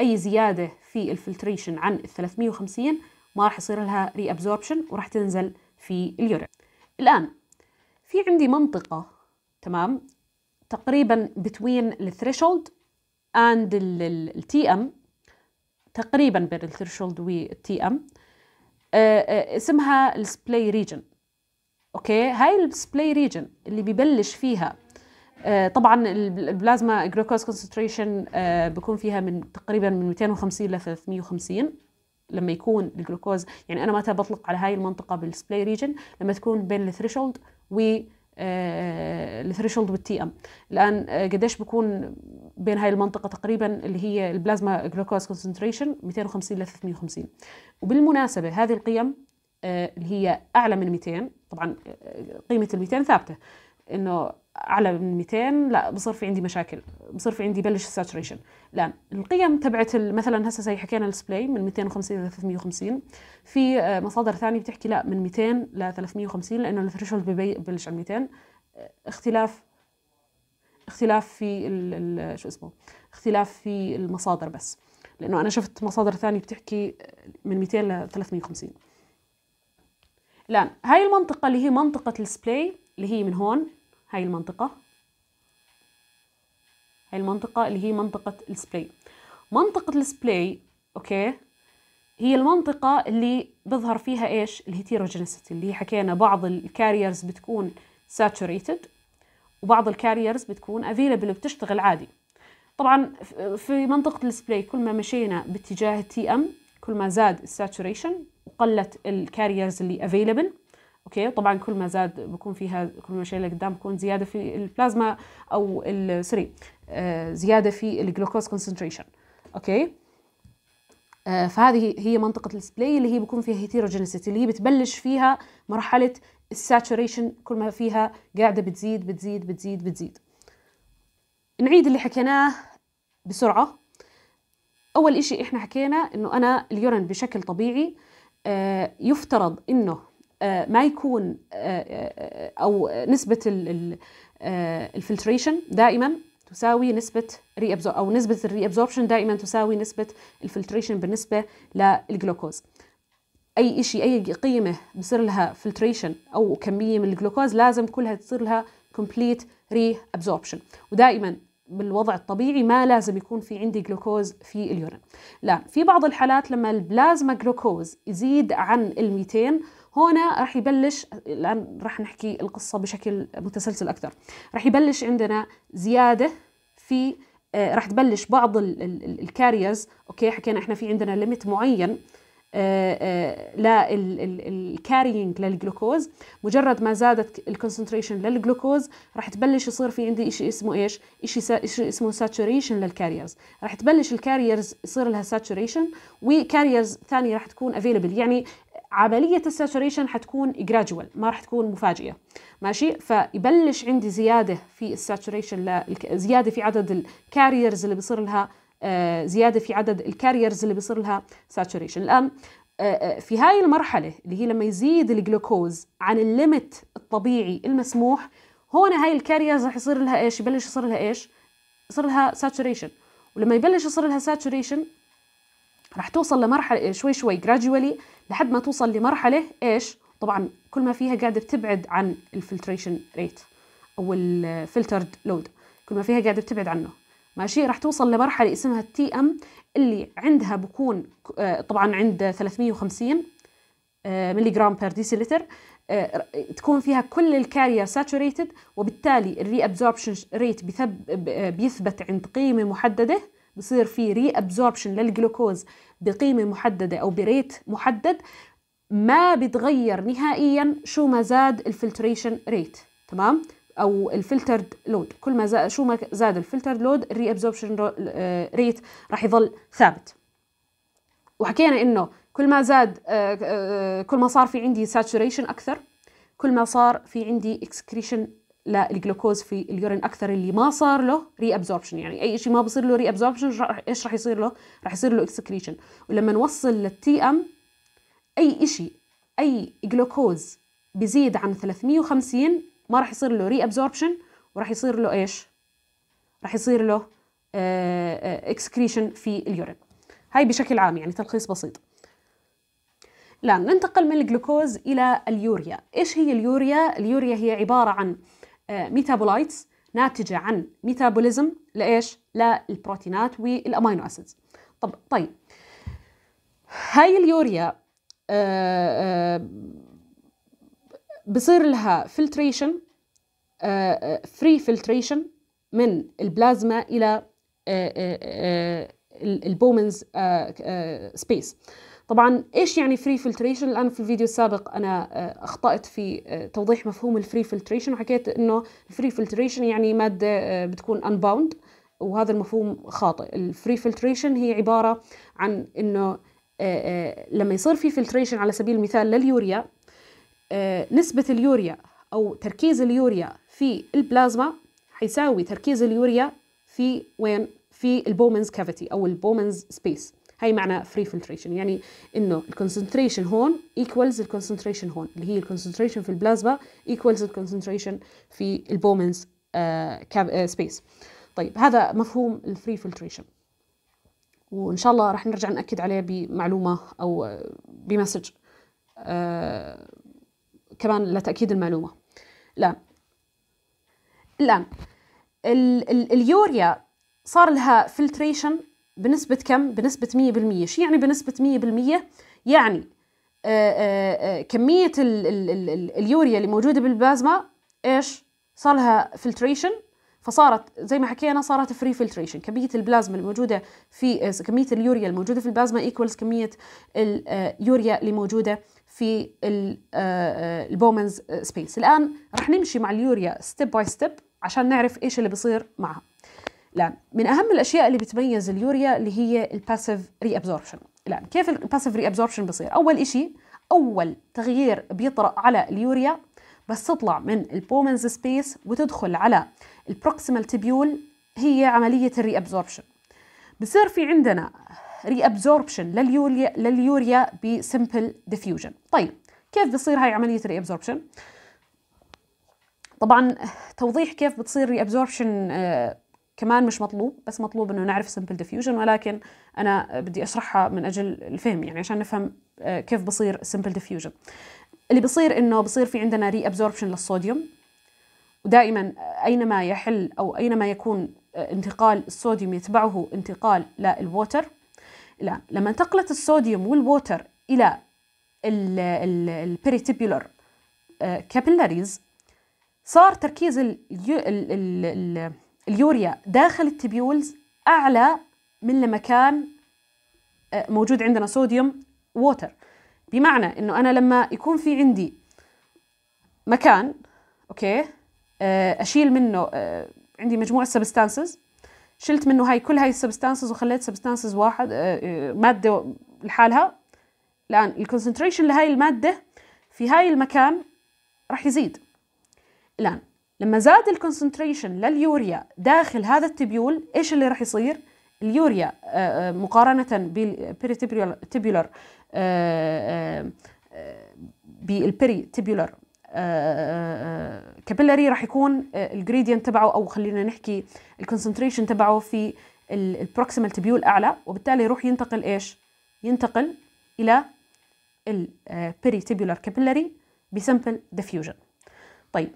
أي زيادة في الفلتريشن عن ال 350 ما راح يصير لها ري ابزوربشن وراح تنزل في اليورين الآن في عندي منطقة تمام تقريبا بتوين الثريشولد and التي TM تقريبا بين الثريشولد والتي ام اسمها السبلاي ريجن اوكي هاي السبلاي ريجن اللي ببلش فيها آه، طبعا البلازما جلوكوز كونسنتريشن آه، بكون فيها من تقريبا من 250 ل 350 لما يكون الجلوكوز يعني انا متى بطلق على هاي المنطقه بالسبلاي ريجن لما تكون بين الثريشولد و الثريشولد والتي ام الان آه، قديش بكون بين هاي المنطقه تقريبا اللي هي البلازما جلوكوز كونسنتريشن 250 ل 350 وبالمناسبه هذه القيم آه، اللي هي اعلى من 200 طبعا آه، قيمه ال 200 ثابته انه اعلى من 200 لا بصير في عندي مشاكل بصير في عندي بلش الساتوريشن الان القيم تبعت مثلا هسه زي حكينا السبلاي من 250 ل 350 في آه، مصادر ثانيه بتحكي لا من 200 ل 350 لانه الثريشولد ببلش على 200 اختلاف اختلاف في ال ال شو اسمه اختلاف في المصادر بس لانه انا شفت مصادر ثانيه بتحكي من 200 ل 350 الان هاي المنطقه اللي هي منطقه السبلاي اللي هي من هون هاي المنطقه هاي المنطقه اللي هي منطقه السبلاي منطقه السبلاي اوكي هي المنطقه اللي بظهر فيها ايش الهيتيروجينيسيتي اللي حكينا بعض الكاريرز بتكون ساتوريتد وبعض الكاريرز بتكون افيلبل بتشتغل عادي طبعا في منطقه السبلاي كل ما مشينا باتجاه تي ام كل ما زاد الساتوريشن وقلت الكاريرز اللي افيلبل اوكي طبعا كل ما زاد بكون فيها كل ما مشينا لقدام بكون زياده في البلازما او سوري آه زياده في الجلوكوز كونسنتريشن اوكي آه، فهذه هي منطقة السبلاي اللي هي بيكون فيها هيتيروجينيسيتي اللي هي بتبلش فيها مرحلة الساتوريشن كل ما فيها قاعدة بتزيد بتزيد بتزيد بتزيد نعيد اللي حكيناه بسرعة أول إشي إحنا حكينا إنه أنا اليورين بشكل طبيعي آه، يفترض إنه آه، ما يكون أو نسبة الفلتريشن دائما تساوي نسبة ري أو نسبة الري أبزوربشن دائما تساوي نسبة الفلتريشن بالنسبة للجلوكوز أي إشي أي قيمة بصير لها فلتريشن أو كمية من الجلوكوز لازم كلها تصير لها complete reabsorption ودائما بالوضع الطبيعي ما لازم يكون في عندي جلوكوز في اليورين لا في بعض الحالات لما البلازما جلوكوز يزيد عن ال 200 هنا راح يبلش الآن راح نحكي القصة بشكل متسلسل أكثر راح يبلش عندنا زيادة في آه راح تبلش بعض الكاريرز اوكي حكينا احنا في عندنا ليميت معين آه، آه، للكارينج للجلوكوز مجرد ما زادت الكونسنتريشن للجلوكوز راح تبلش يصير في عندي شيء اسمه ايش شيء اسمه ساتوريشن للكاريرز راح تبلش الكاريرز يصير لها ساتوريشن وكاريرز ثانيه راح تكون افيلبل يعني عملية الساتوريشن حتكون جراجوال ما راح تكون مفاجئة ماشي فيبلش عندي زيادة في الساتوريشن زيادة في عدد الكاريرز اللي بيصير لها آه، زيادة في عدد الكاريرز اللي بيصير لها ساتوريشن الآن آه، آه، في هاي المرحلة اللي هي لما يزيد الجلوكوز عن الليمت الطبيعي المسموح هون هاي الكاريرز راح يصير لها ايش يبلش يصير لها ايش يصير لها ساتوريشن ولما يبلش يصير لها ساتوريشن راح توصل لمرحلة شوي شوي جراجولي لحد ما توصل لمرحله ايش طبعا كل ما فيها قاعده بتبعد عن الفلتريشن ريت او الفلترد لود كل ما فيها قاعده بتبعد عنه ماشي راح توصل لمرحله اسمها التي ام اللي عندها بكون آه، طبعا عند 350 ملي جرام بير لتر تكون فيها كل الكارير ساتوريتد وبالتالي الري ابزوربشن ريت بيثبت عند قيمه محدده بصير في ري ابزوربشن للجلوكوز بقيمه محدده او بريت محدد ما بتغير نهائيا شو ما زاد الفلتريشن ريت تمام او الفلترد لود كل ما زاد شو ما زاد الفلترد لود الري ابزوربشن ريت راح يظل ثابت وحكينا انه كل ما زاد آه، آه، آه، كل ما صار في عندي ساتوريشن اكثر كل ما صار في عندي اكسكريشن للجلوكوز في اليورين اكثر اللي ما صار له ري ابزوربشن يعني اي شيء ما بصير له ري ابزوربشن ايش راح يصير له راح يصير له اكسكريشن ولما نوصل للتي ام اي شيء اي جلوكوز بزيد عن 350 ما راح يصير له ري ابزوربشن وراح يصير له ايش راح يصير له اكسكريشن آه، آه، في اليورين هاي بشكل عام يعني تلخيص بسيط الآن ننتقل من الجلوكوز إلى اليوريا إيش هي اليوريا؟ اليوريا هي عبارة عن ميتابولايتس ناتجة عن ميتابوليزم لإيش؟ للبروتينات والأمينو أسيدز طب طيب هاي اليوريا آه، آه، بصير لها فلتريشن فري آه، فلتريشن من البلازما إلى البومنز سبيس طبعا ايش يعني فري فلتريشن الان في الفيديو السابق انا آه، اخطات في آه، توضيح مفهوم الفري فلتريشن وحكيت انه الفري فلتريشن يعني ماده آه، بتكون انباوند وهذا المفهوم خاطئ الفري فلتريشن هي عباره عن انه لما يصير في فلتريشن على سبيل المثال لليوريا نسبه اليوريا او تركيز اليوريا في البلازما حيساوي تركيز اليوريا في وين في البومنز كافيتي او البومنز سبيس هي معنى فري فلتريشن يعني انه الكونسنتريشن هون ايكوالز الكونسنتريشن هون اللي هي الكونسنتريشن في البلازما ايكوالز الكونسنتريشن في البومنز سبيس آه، آه، طيب هذا مفهوم الفري فلتريشن وان شاء الله راح نرجع ناكد عليه بمعلومه او آه، بمسج آه كمان لتاكيد المعلومه الان الان ال اليوريا صار لها فلتريشن بنسبة كم؟ بنسبة 100% شو يعني بنسبة 100%؟ يعني آآ آه، آآ آه، آه، كمية الـ الـ الـ اليوريا اللي موجودة بالبلازما ايش؟ صار لها فلتريشن فصارت زي ما حكينا صارت فري فلتريشن كمية البلازما الموجودة في كمية اليوريا الموجودة في البلازما ايكوالز كمية اليوريا اللي موجودة في البومنز سبيس الآن رح نمشي مع اليوريا ستيب باي ستيب عشان نعرف ايش اللي بصير معها الآن من أهم الأشياء اللي بتميز اليوريا اللي هي الباسيف ري أبزوربشن الآن كيف الباسيف ري أبزوربشن بصير أول شيء أول تغيير بيطرأ على اليوريا بس تطلع من البومنز سبيس وتدخل على البروكسيمال تبيول هي عملية الري أبزوربشن بصير في عندنا ري أبزوربشن لليوريا لليوريا بسمبل ديفيوجن طيب كيف بصير هاي عملية الري أبزوربشن طبعا توضيح كيف بتصير ري أبزوربشن آه، كمان مش مطلوب بس مطلوب انه نعرف سمبل ديفيوجن ولكن انا بدي اشرحها من اجل الفهم يعني عشان نفهم آه، كيف بصير سمبل ديفيوجن اللي بصير انه بصير في عندنا ري ابزوربشن للصوديوم ودائما اينما يحل او اينما يكون آه، انتقال الصوديوم يتبعه انتقال للووتر الان لما انتقلت الصوديوم والووتر الى البريتيبولر كابيلاريز آه، صار تركيز ال اليوريا داخل التبيولز أعلى من لما كان آه، موجود عندنا صوديوم ووتر بمعنى انه انا لما يكون في عندي مكان اوكي آه، اشيل منه آه، عندي مجموعه سبستانسز شلت منه هاي كل هاي السبستانسز وخليت سبستانسز واحد ماده لحالها الان الكونسنتريشن لهاي الماده في هاي المكان راح يزيد الان لما زاد الكونسنتريشن لليوريا داخل هذا التبيول ايش اللي راح يصير؟ اليوريا آه، آه، مقارنة بالبريتيبيولر بالبري تيبيولر كابيلاري راح يكون الجريدينت آه، تبعه او خلينا نحكي الكونسنتريشن تبعه في البروكسيمال تبيول اعلى وبالتالي يروح ينتقل ايش؟ ينتقل الى البريتيبيولر كابيلاري بسمبل ديفيوجن. طيب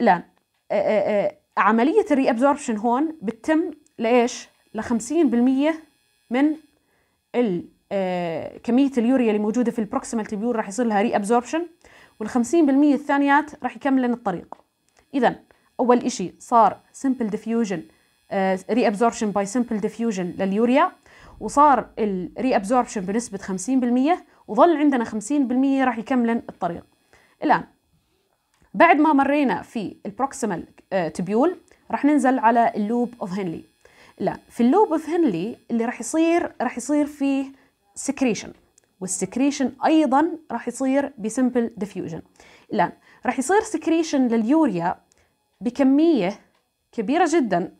الان آه، آه، آه، عملية الري ابزوربشن هون بتتم لايش؟ ل 50% من ال كمية اليوريا اللي موجودة في البروكسيمال تبيول راح يصير لها ري ابزوربشن وال 50% الثانيات راح يكملن الطريق اذا اول إشي صار سمبل ديفيوجن ري ابزوربشن باي سمبل ديفيوجن لليوريا وصار الري ابزوربشن بنسبة 50% وظل عندنا 50% راح يكملن الطريق الآن بعد ما مرينا في البروكسيمال آه، تبيول راح ننزل على اللوب اوف هنلي لا في اللوب اوف هنلي اللي راح يصير راح يصير فيه سكريشن والسكريشن ايضا راح يصير بسمبل ديفيوجن الان راح يصير سكريشن لليوريا بكميه كبيره جدا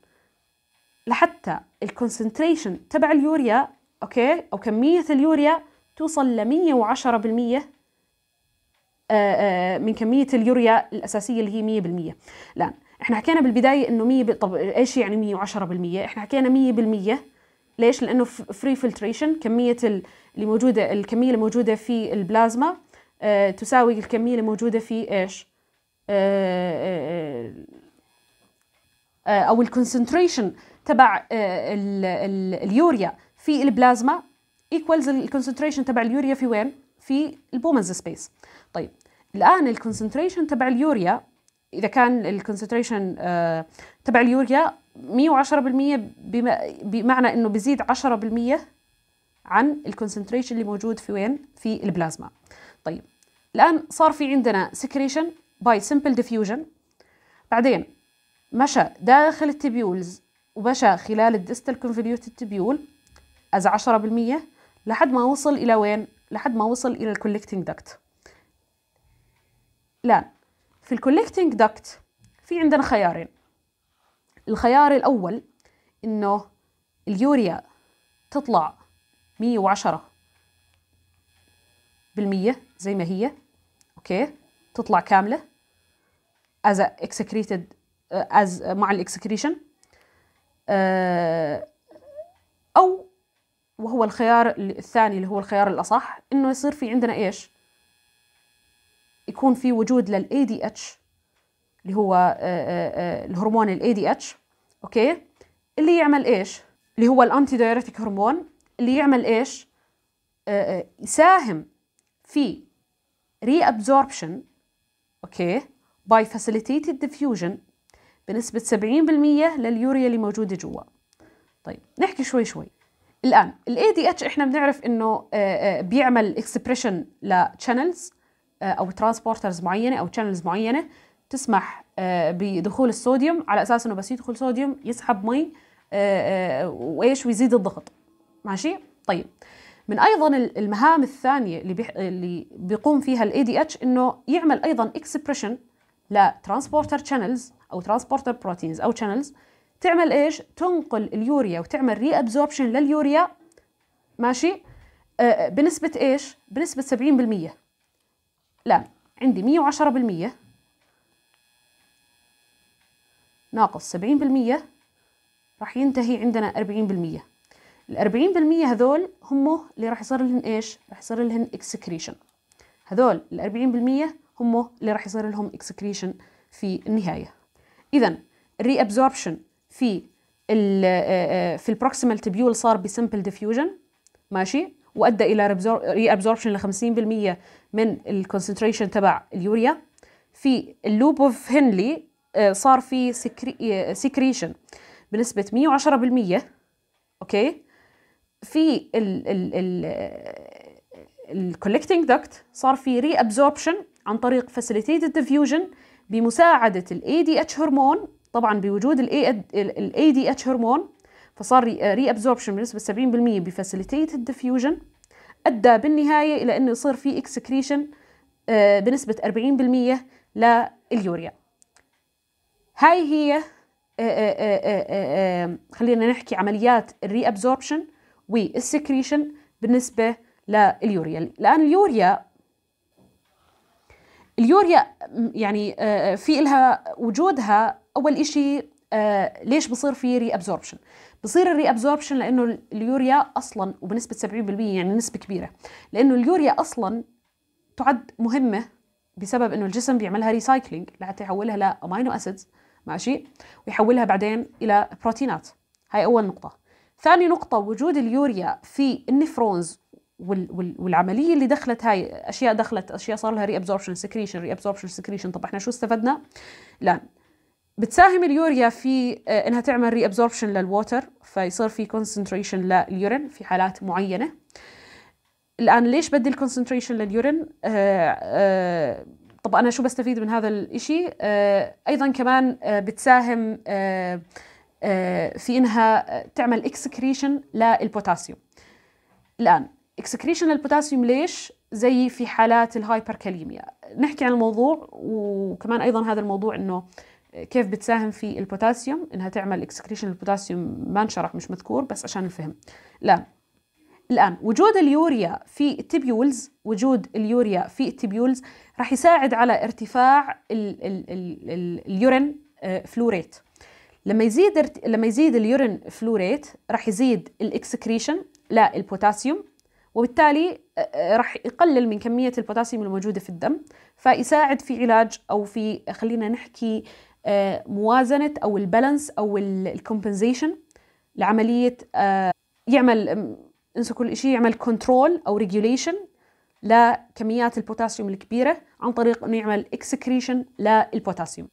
لحتى الكونسنتريشن تبع اليوريا اوكي او كميه اليوريا توصل ل 110% آه، آه، من كميه اليوريا الاساسيه اللي هي 100% الان احنا حكينا بالبدايه انه 100 طب ايش يعني 110% احنا حكينا 100% ليش لانه فري فلتريشن كميه اللي موجوده الكميه الموجودة في البلازما آه، تساوي الكميه الموجودة في ايش او الكونسنتريشن تبع اليوريا في البلازما ايكوالز الكونسنتريشن تبع اليوريا في وين في البومنز سبيس طيب الان الكونسنتريشن تبع اليوريا اذا كان الكونسنتريشن آه، تبع اليوريا 110% بمعنى انه بزيد 10% عن الكونسنتريشن اللي موجود في وين في البلازما طيب الان صار في عندنا سكريشن باي سمبل ديفيوجن بعدين مشى داخل التبيولز ومشى خلال الديستال كونفوليوتد تبيول از 10% لحد ما وصل الى وين لحد ما وصل الى الكولكتنج دكت الآن في الكوليكتنج دكت في عندنا خيارين الخيار الأول إنه اليوريا تطلع 110 بالمية زي ما هي أوكي تطلع كاملة as excreted uh, as مع الاكسكريشن آه، أو وهو الخيار الثاني اللي هو الخيار الأصح إنه يصير في عندنا إيش يكون في وجود لل ADH اللي هو آه، آه، آه، الهرمون ال ADH اوكي اللي يعمل ايش اللي هو الانتي دايريتيك هرمون اللي يعمل ايش يساهم في reabsorption اوكي باي facilitated diffusion بنسبة 70% لليوريا اللي موجودة جوا طيب نحكي شوي شوي الآن الـ ADH احنا بنعرف انه بيعمل expression ل channels آه، او ترانسبورترز معينه او تشانلز معينه تسمح آه، بدخول الصوديوم على اساس انه بس يدخل صوديوم يسحب مي آه، وايش ويزيد الضغط ماشي طيب من ايضا المهام الثانيه اللي بيح... اللي بيقوم فيها الاي دي اتش انه يعمل ايضا اكسبريشن لترانسبورتر تشانلز او ترانسبورتر بروتينز او تشانلز تعمل ايش تنقل اليوريا وتعمل ري ابزوربشن لليوريا ماشي بنسبه ايش بنسبه 70% لا عندي مية وعشرة بالمية ناقص سبعين بالمية راح ينتهي عندنا أربعين بالمية الأربعين بالمية هذول هم اللي راح يصير لهم إيش؟ راح يصير لهم إكسكريشن هذول الأربعين بالمية هم اللي راح يصير لهم إكسكريشن في النهاية إذا الريأبزوربشن في ال آه، آه، في البروكسيمال تبيول صار بسمبل ديفيوجن ماشي وادى الى ري ابزوربشن ل 50% من الكونسنتريشن تبع اليوريا في اللوب اوف آه، هنلي صار في سكريشن آه، بنسبه 110% اوكي في ال ال ال آه، الكولكتنج دكت صار في ري ابزوربشن عن طريق فاسيليتيتد ديفيوجن بمساعده الاي دي اتش هرمون طبعا بوجود الاي دي اتش هرمون فصار ري ابزوربشن بنسبه 70% بفاسيليتيت الدفيوجن ادى بالنهايه الى انه يصير في اكسكريشن آه، بنسبه 40% لليوريا هاي هي آه، آه، خلينا نحكي عمليات الري ابزوربشن والسكريشن بالنسبه لليوريا الان اليوريا اليوريا يعني في لها وجودها اول شيء آه، ليش بصير في ري ابزوربشن بصير الري ابزوربشن لانه اليوريا اصلا وبنسبه 70% يعني نسبه كبيره لانه اليوريا اصلا تعد مهمه بسبب انه الجسم بيعملها ريسايكلينج لحتى يحولها لامينو اسيدز ماشي ويحولها بعدين الى بروتينات هاي اول نقطه ثاني نقطه وجود اليوريا في النفرونز والعمليه اللي دخلت هاي اشياء دخلت اشياء صار لها ري ابزوربشن سكريشن ري ابزوربشن سكريشن طب احنا شو استفدنا لا بتساهم اليوريا في آه، انها تعمل ري ابزوربشن للووتر فيصير في كونسنتريشن لليورين في حالات معينه الان ليش بدي الكونسنتريشن لليورين آه آه طب انا شو بستفيد من هذا الإشي آه، ايضا كمان آه، بتساهم في انها تعمل اكسكريشن للبوتاسيوم الان اكسكريشن للبوتاسيوم ليش زي في حالات الهايبركاليميا نحكي عن الموضوع وكمان ايضا هذا الموضوع انه كيف بتساهم في البوتاسيوم انها تعمل اكسكريشن البوتاسيوم ما انشرح مش مذكور بس عشان الفهم لا الآن وجود اليوريا في التبيولز وجود اليوريا في التبيولز راح يساعد على ارتفاع اليورين فلوريت آه، لما يزيد لما يزيد اليورين فلوريت راح يزيد الاكسكريشن للبوتاسيوم وبالتالي آه، آه، راح يقلل من كمية البوتاسيوم الموجودة في الدم فيساعد في علاج أو في خلينا نحكي آه، موازنه او البالانس او الكومبنسيشن لعمليه آه، يعمل انسى كل شيء يعمل كنترول او ريجوليشن لكميات البوتاسيوم الكبيره عن طريق انه يعمل اكسكريشن للبوتاسيوم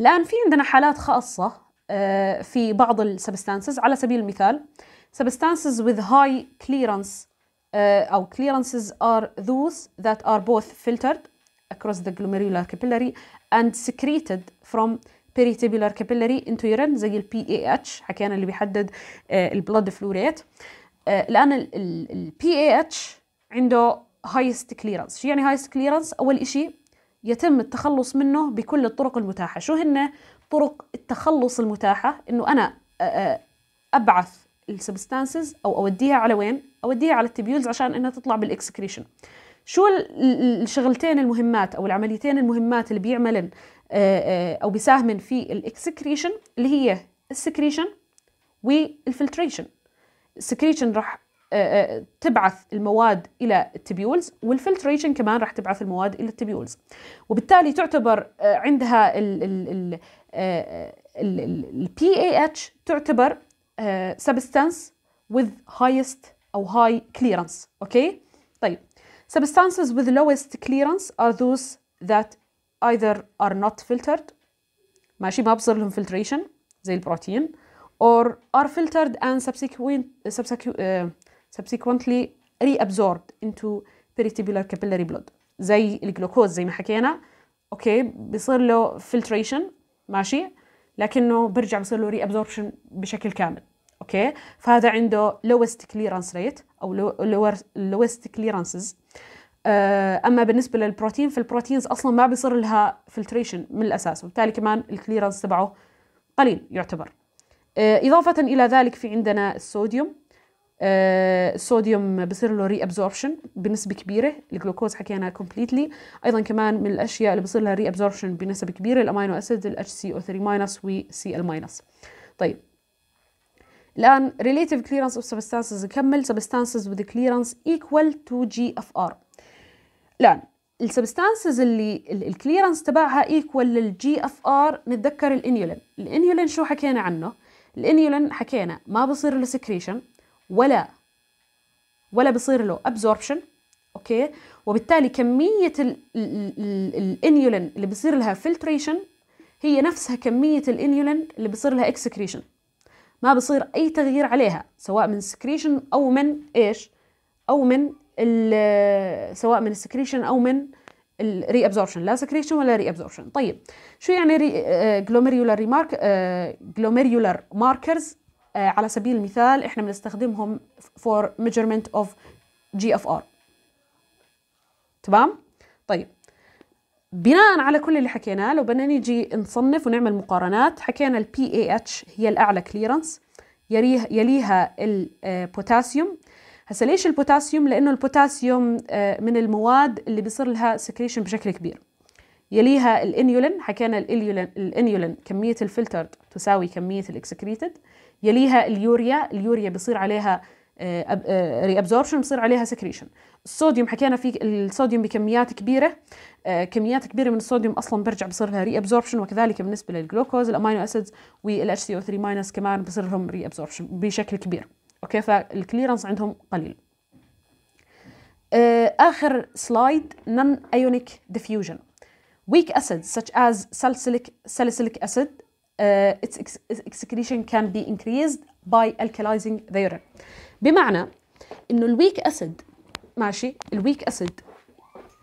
الان في عندنا حالات خاصه آه، في بعض السبستانسز على سبيل المثال سبستانسز with high clearance أو clearances are those that are both filtered across the glomerular capillary and secreted from peritabular capillary into urine زي ال PAH حكينا اللي بيحدد البلد فلوريت الآن ال PAH عنده highest clearance شو يعني highest clearance؟ أول إشي يتم التخلص منه بكل الطرق المتاحة شو هن طرق التخلص المتاحة إنه أنا آه، آه، أبعث السبستانسز أو أوديها على وين؟ أوديها على التبيولز عشان إنها تطلع بالإكسكريشن شو الشغلتين المهمات او العمليتين المهمات اللي بيعملن آه، آه، او بيساهمن في الاكسكريشن اللي هي السكريشن والفلتريشن السكريشن راح آه، تبعث المواد الى التبيولز والفلتريشن كمان راح تبعث المواد الى التبيولز وبالتالي تعتبر عندها البي اي اتش تعتبر سبستانس with highest او high clearance اوكي طيب Substances with lowest clearance are those that either are not filtered ماشي ما بصير لهم filtration زي البروتين or are filtered and subsequent, uh, subsequently reabsorbed into peritubular capillary blood زي الجلوكوز زي ما حكينا اوكي بيصير له filtration ماشي لكنه برجع بصير له reabsorption بشكل كامل اوكي فهذا عنده lowest clearance rate او lower lowest clearances آه، اما بالنسبه للبروتين فالبروتينز اصلا ما بيصير لها فلتريشن من الاساس وبالتالي كمان الكليرنس تبعه قليل يعتبر آه، اضافه الى ذلك في عندنا الصوديوم الصوديوم آه، بصير له ري ابزوربشن بنسبه كبيره الجلوكوز حكينا كومبليتلي ايضا كمان من الاشياء اللي بصير لها ري ابزوربشن بنسب كبيره الامينو اسيد الاتش سي او 3 ماينس والسي ال ماينس طيب الآن relative clearance of substances نكمل substances with clearance equal to GFR of R الآن السبستانسز اللي clearance تبعها equal للجي GFR نتذكر الانيولين الانيولين شو حكينا عنه الانيولين حكينا ما بصير له سكريشن ولا ولا بصير له absorption اوكي وبالتالي كميه الانيولين اللي بصير لها فلتريشن هي نفسها كميه الانيولين اللي بصير لها excretion ما بصير أي تغيير عليها سواء من سكريشن أو من إيش أو من سواء من السكريشن أو من الري ابزوربشن لا سكريشن ولا ري ابزوربشن طيب شو يعني ري جلوميريولار ريمارك جلوميرولار ماركرز على سبيل المثال احنا بنستخدمهم فور ميجرمنت اوف جي اف ار تمام طيب بناء على كل اللي حكيناه لو بدنا نيجي نصنف ونعمل مقارنات حكينا اي اتش هي الأعلى كليرنس يليها البوتاسيوم آه، هسا ليش البوتاسيوم لأنه البوتاسيوم آه، من المواد اللي بيصير لها سكريشن بشكل كبير يليها الانيولين حكينا الانيولين الانيولين كميه الفلترد تساوي كميه الاكسكريتد يليها اليوريا اليوريا بصير عليها آه، ابزوربشن آه، بصير عليها سكريشن الصوديوم حكينا فيه الصوديوم بكميات كبيره آه، كميات كبيره من الصوديوم اصلا برجع بصير لها ابزوربشن وكذلك بالنسبه للجلوكوز الامينو اسيدز والاتش سي او 3 ماينس كمان بصير لهم ابزوربشن بشكل كبير اوكي فالكليرنس عندهم قليل اخر سلايد نون ايونيك ديفيوجن Weak acids such as salicylic, salicylic acid, uh, its, ex its excretion can be increased by alkalizing the urine. بمعنى انه الويك اسيد ماشي الويك اسيد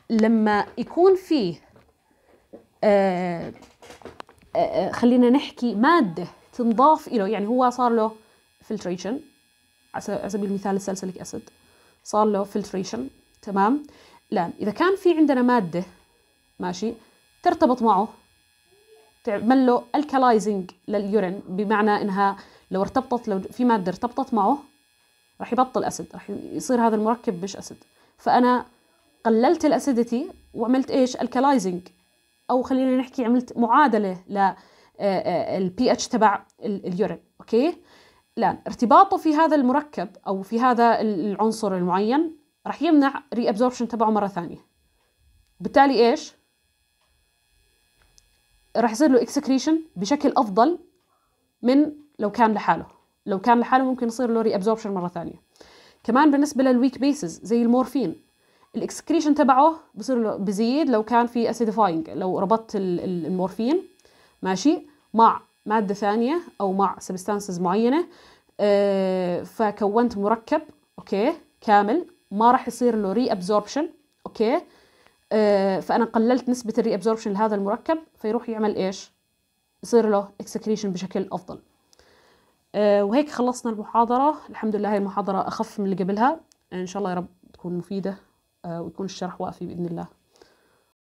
لما يكون فيه آآ آه، آآ آه، آه، خلينا نحكي ماده تنضاف له يعني هو صار له فلتريشن على سبيل المثال السلسلك اسيد صار له فلتريشن تمام لا اذا كان في عندنا ماده ماشي ترتبط معه تعمل له الكلايزنج لليورين بمعنى انها لو ارتبطت لو في ماده ارتبطت معه راح يبطل اسيد راح يصير هذا المركب مش اسيد فانا قللت الاسيدتي وعملت ايش الكلايزنج او خلينا نحكي عملت معادله ل آه، آه، البي اتش تبع اليورين اوكي الان ارتباطه في هذا المركب او في هذا العنصر المعين راح يمنع ري ابزوربشن تبعه مره ثانيه بالتالي ايش راح يصير له اكسكريشن بشكل افضل من لو كان لحاله لو كان لحاله ممكن يصير له ري ابزوربشن مره ثانيه كمان بالنسبه للويك بيسز زي المورفين الاكسكريشن تبعه بصير له بزيد لو كان في اسيديفاينج لو ربطت المورفين ماشي مع ماده ثانيه او مع سبستانسز معينه أه فكونت مركب اوكي كامل ما راح يصير له ري ابزوربشن اوكي أه فانا قللت نسبه الري ابزوربشن لهذا المركب فيروح يعمل ايش يصير له اكسكريشن بشكل افضل آه، وهيك خلصنا المحاضرة الحمد لله هاي المحاضرة أخف من اللي قبلها إن شاء الله يا رب تكون مفيدة آه، ويكون الشرح وافي بإذن الله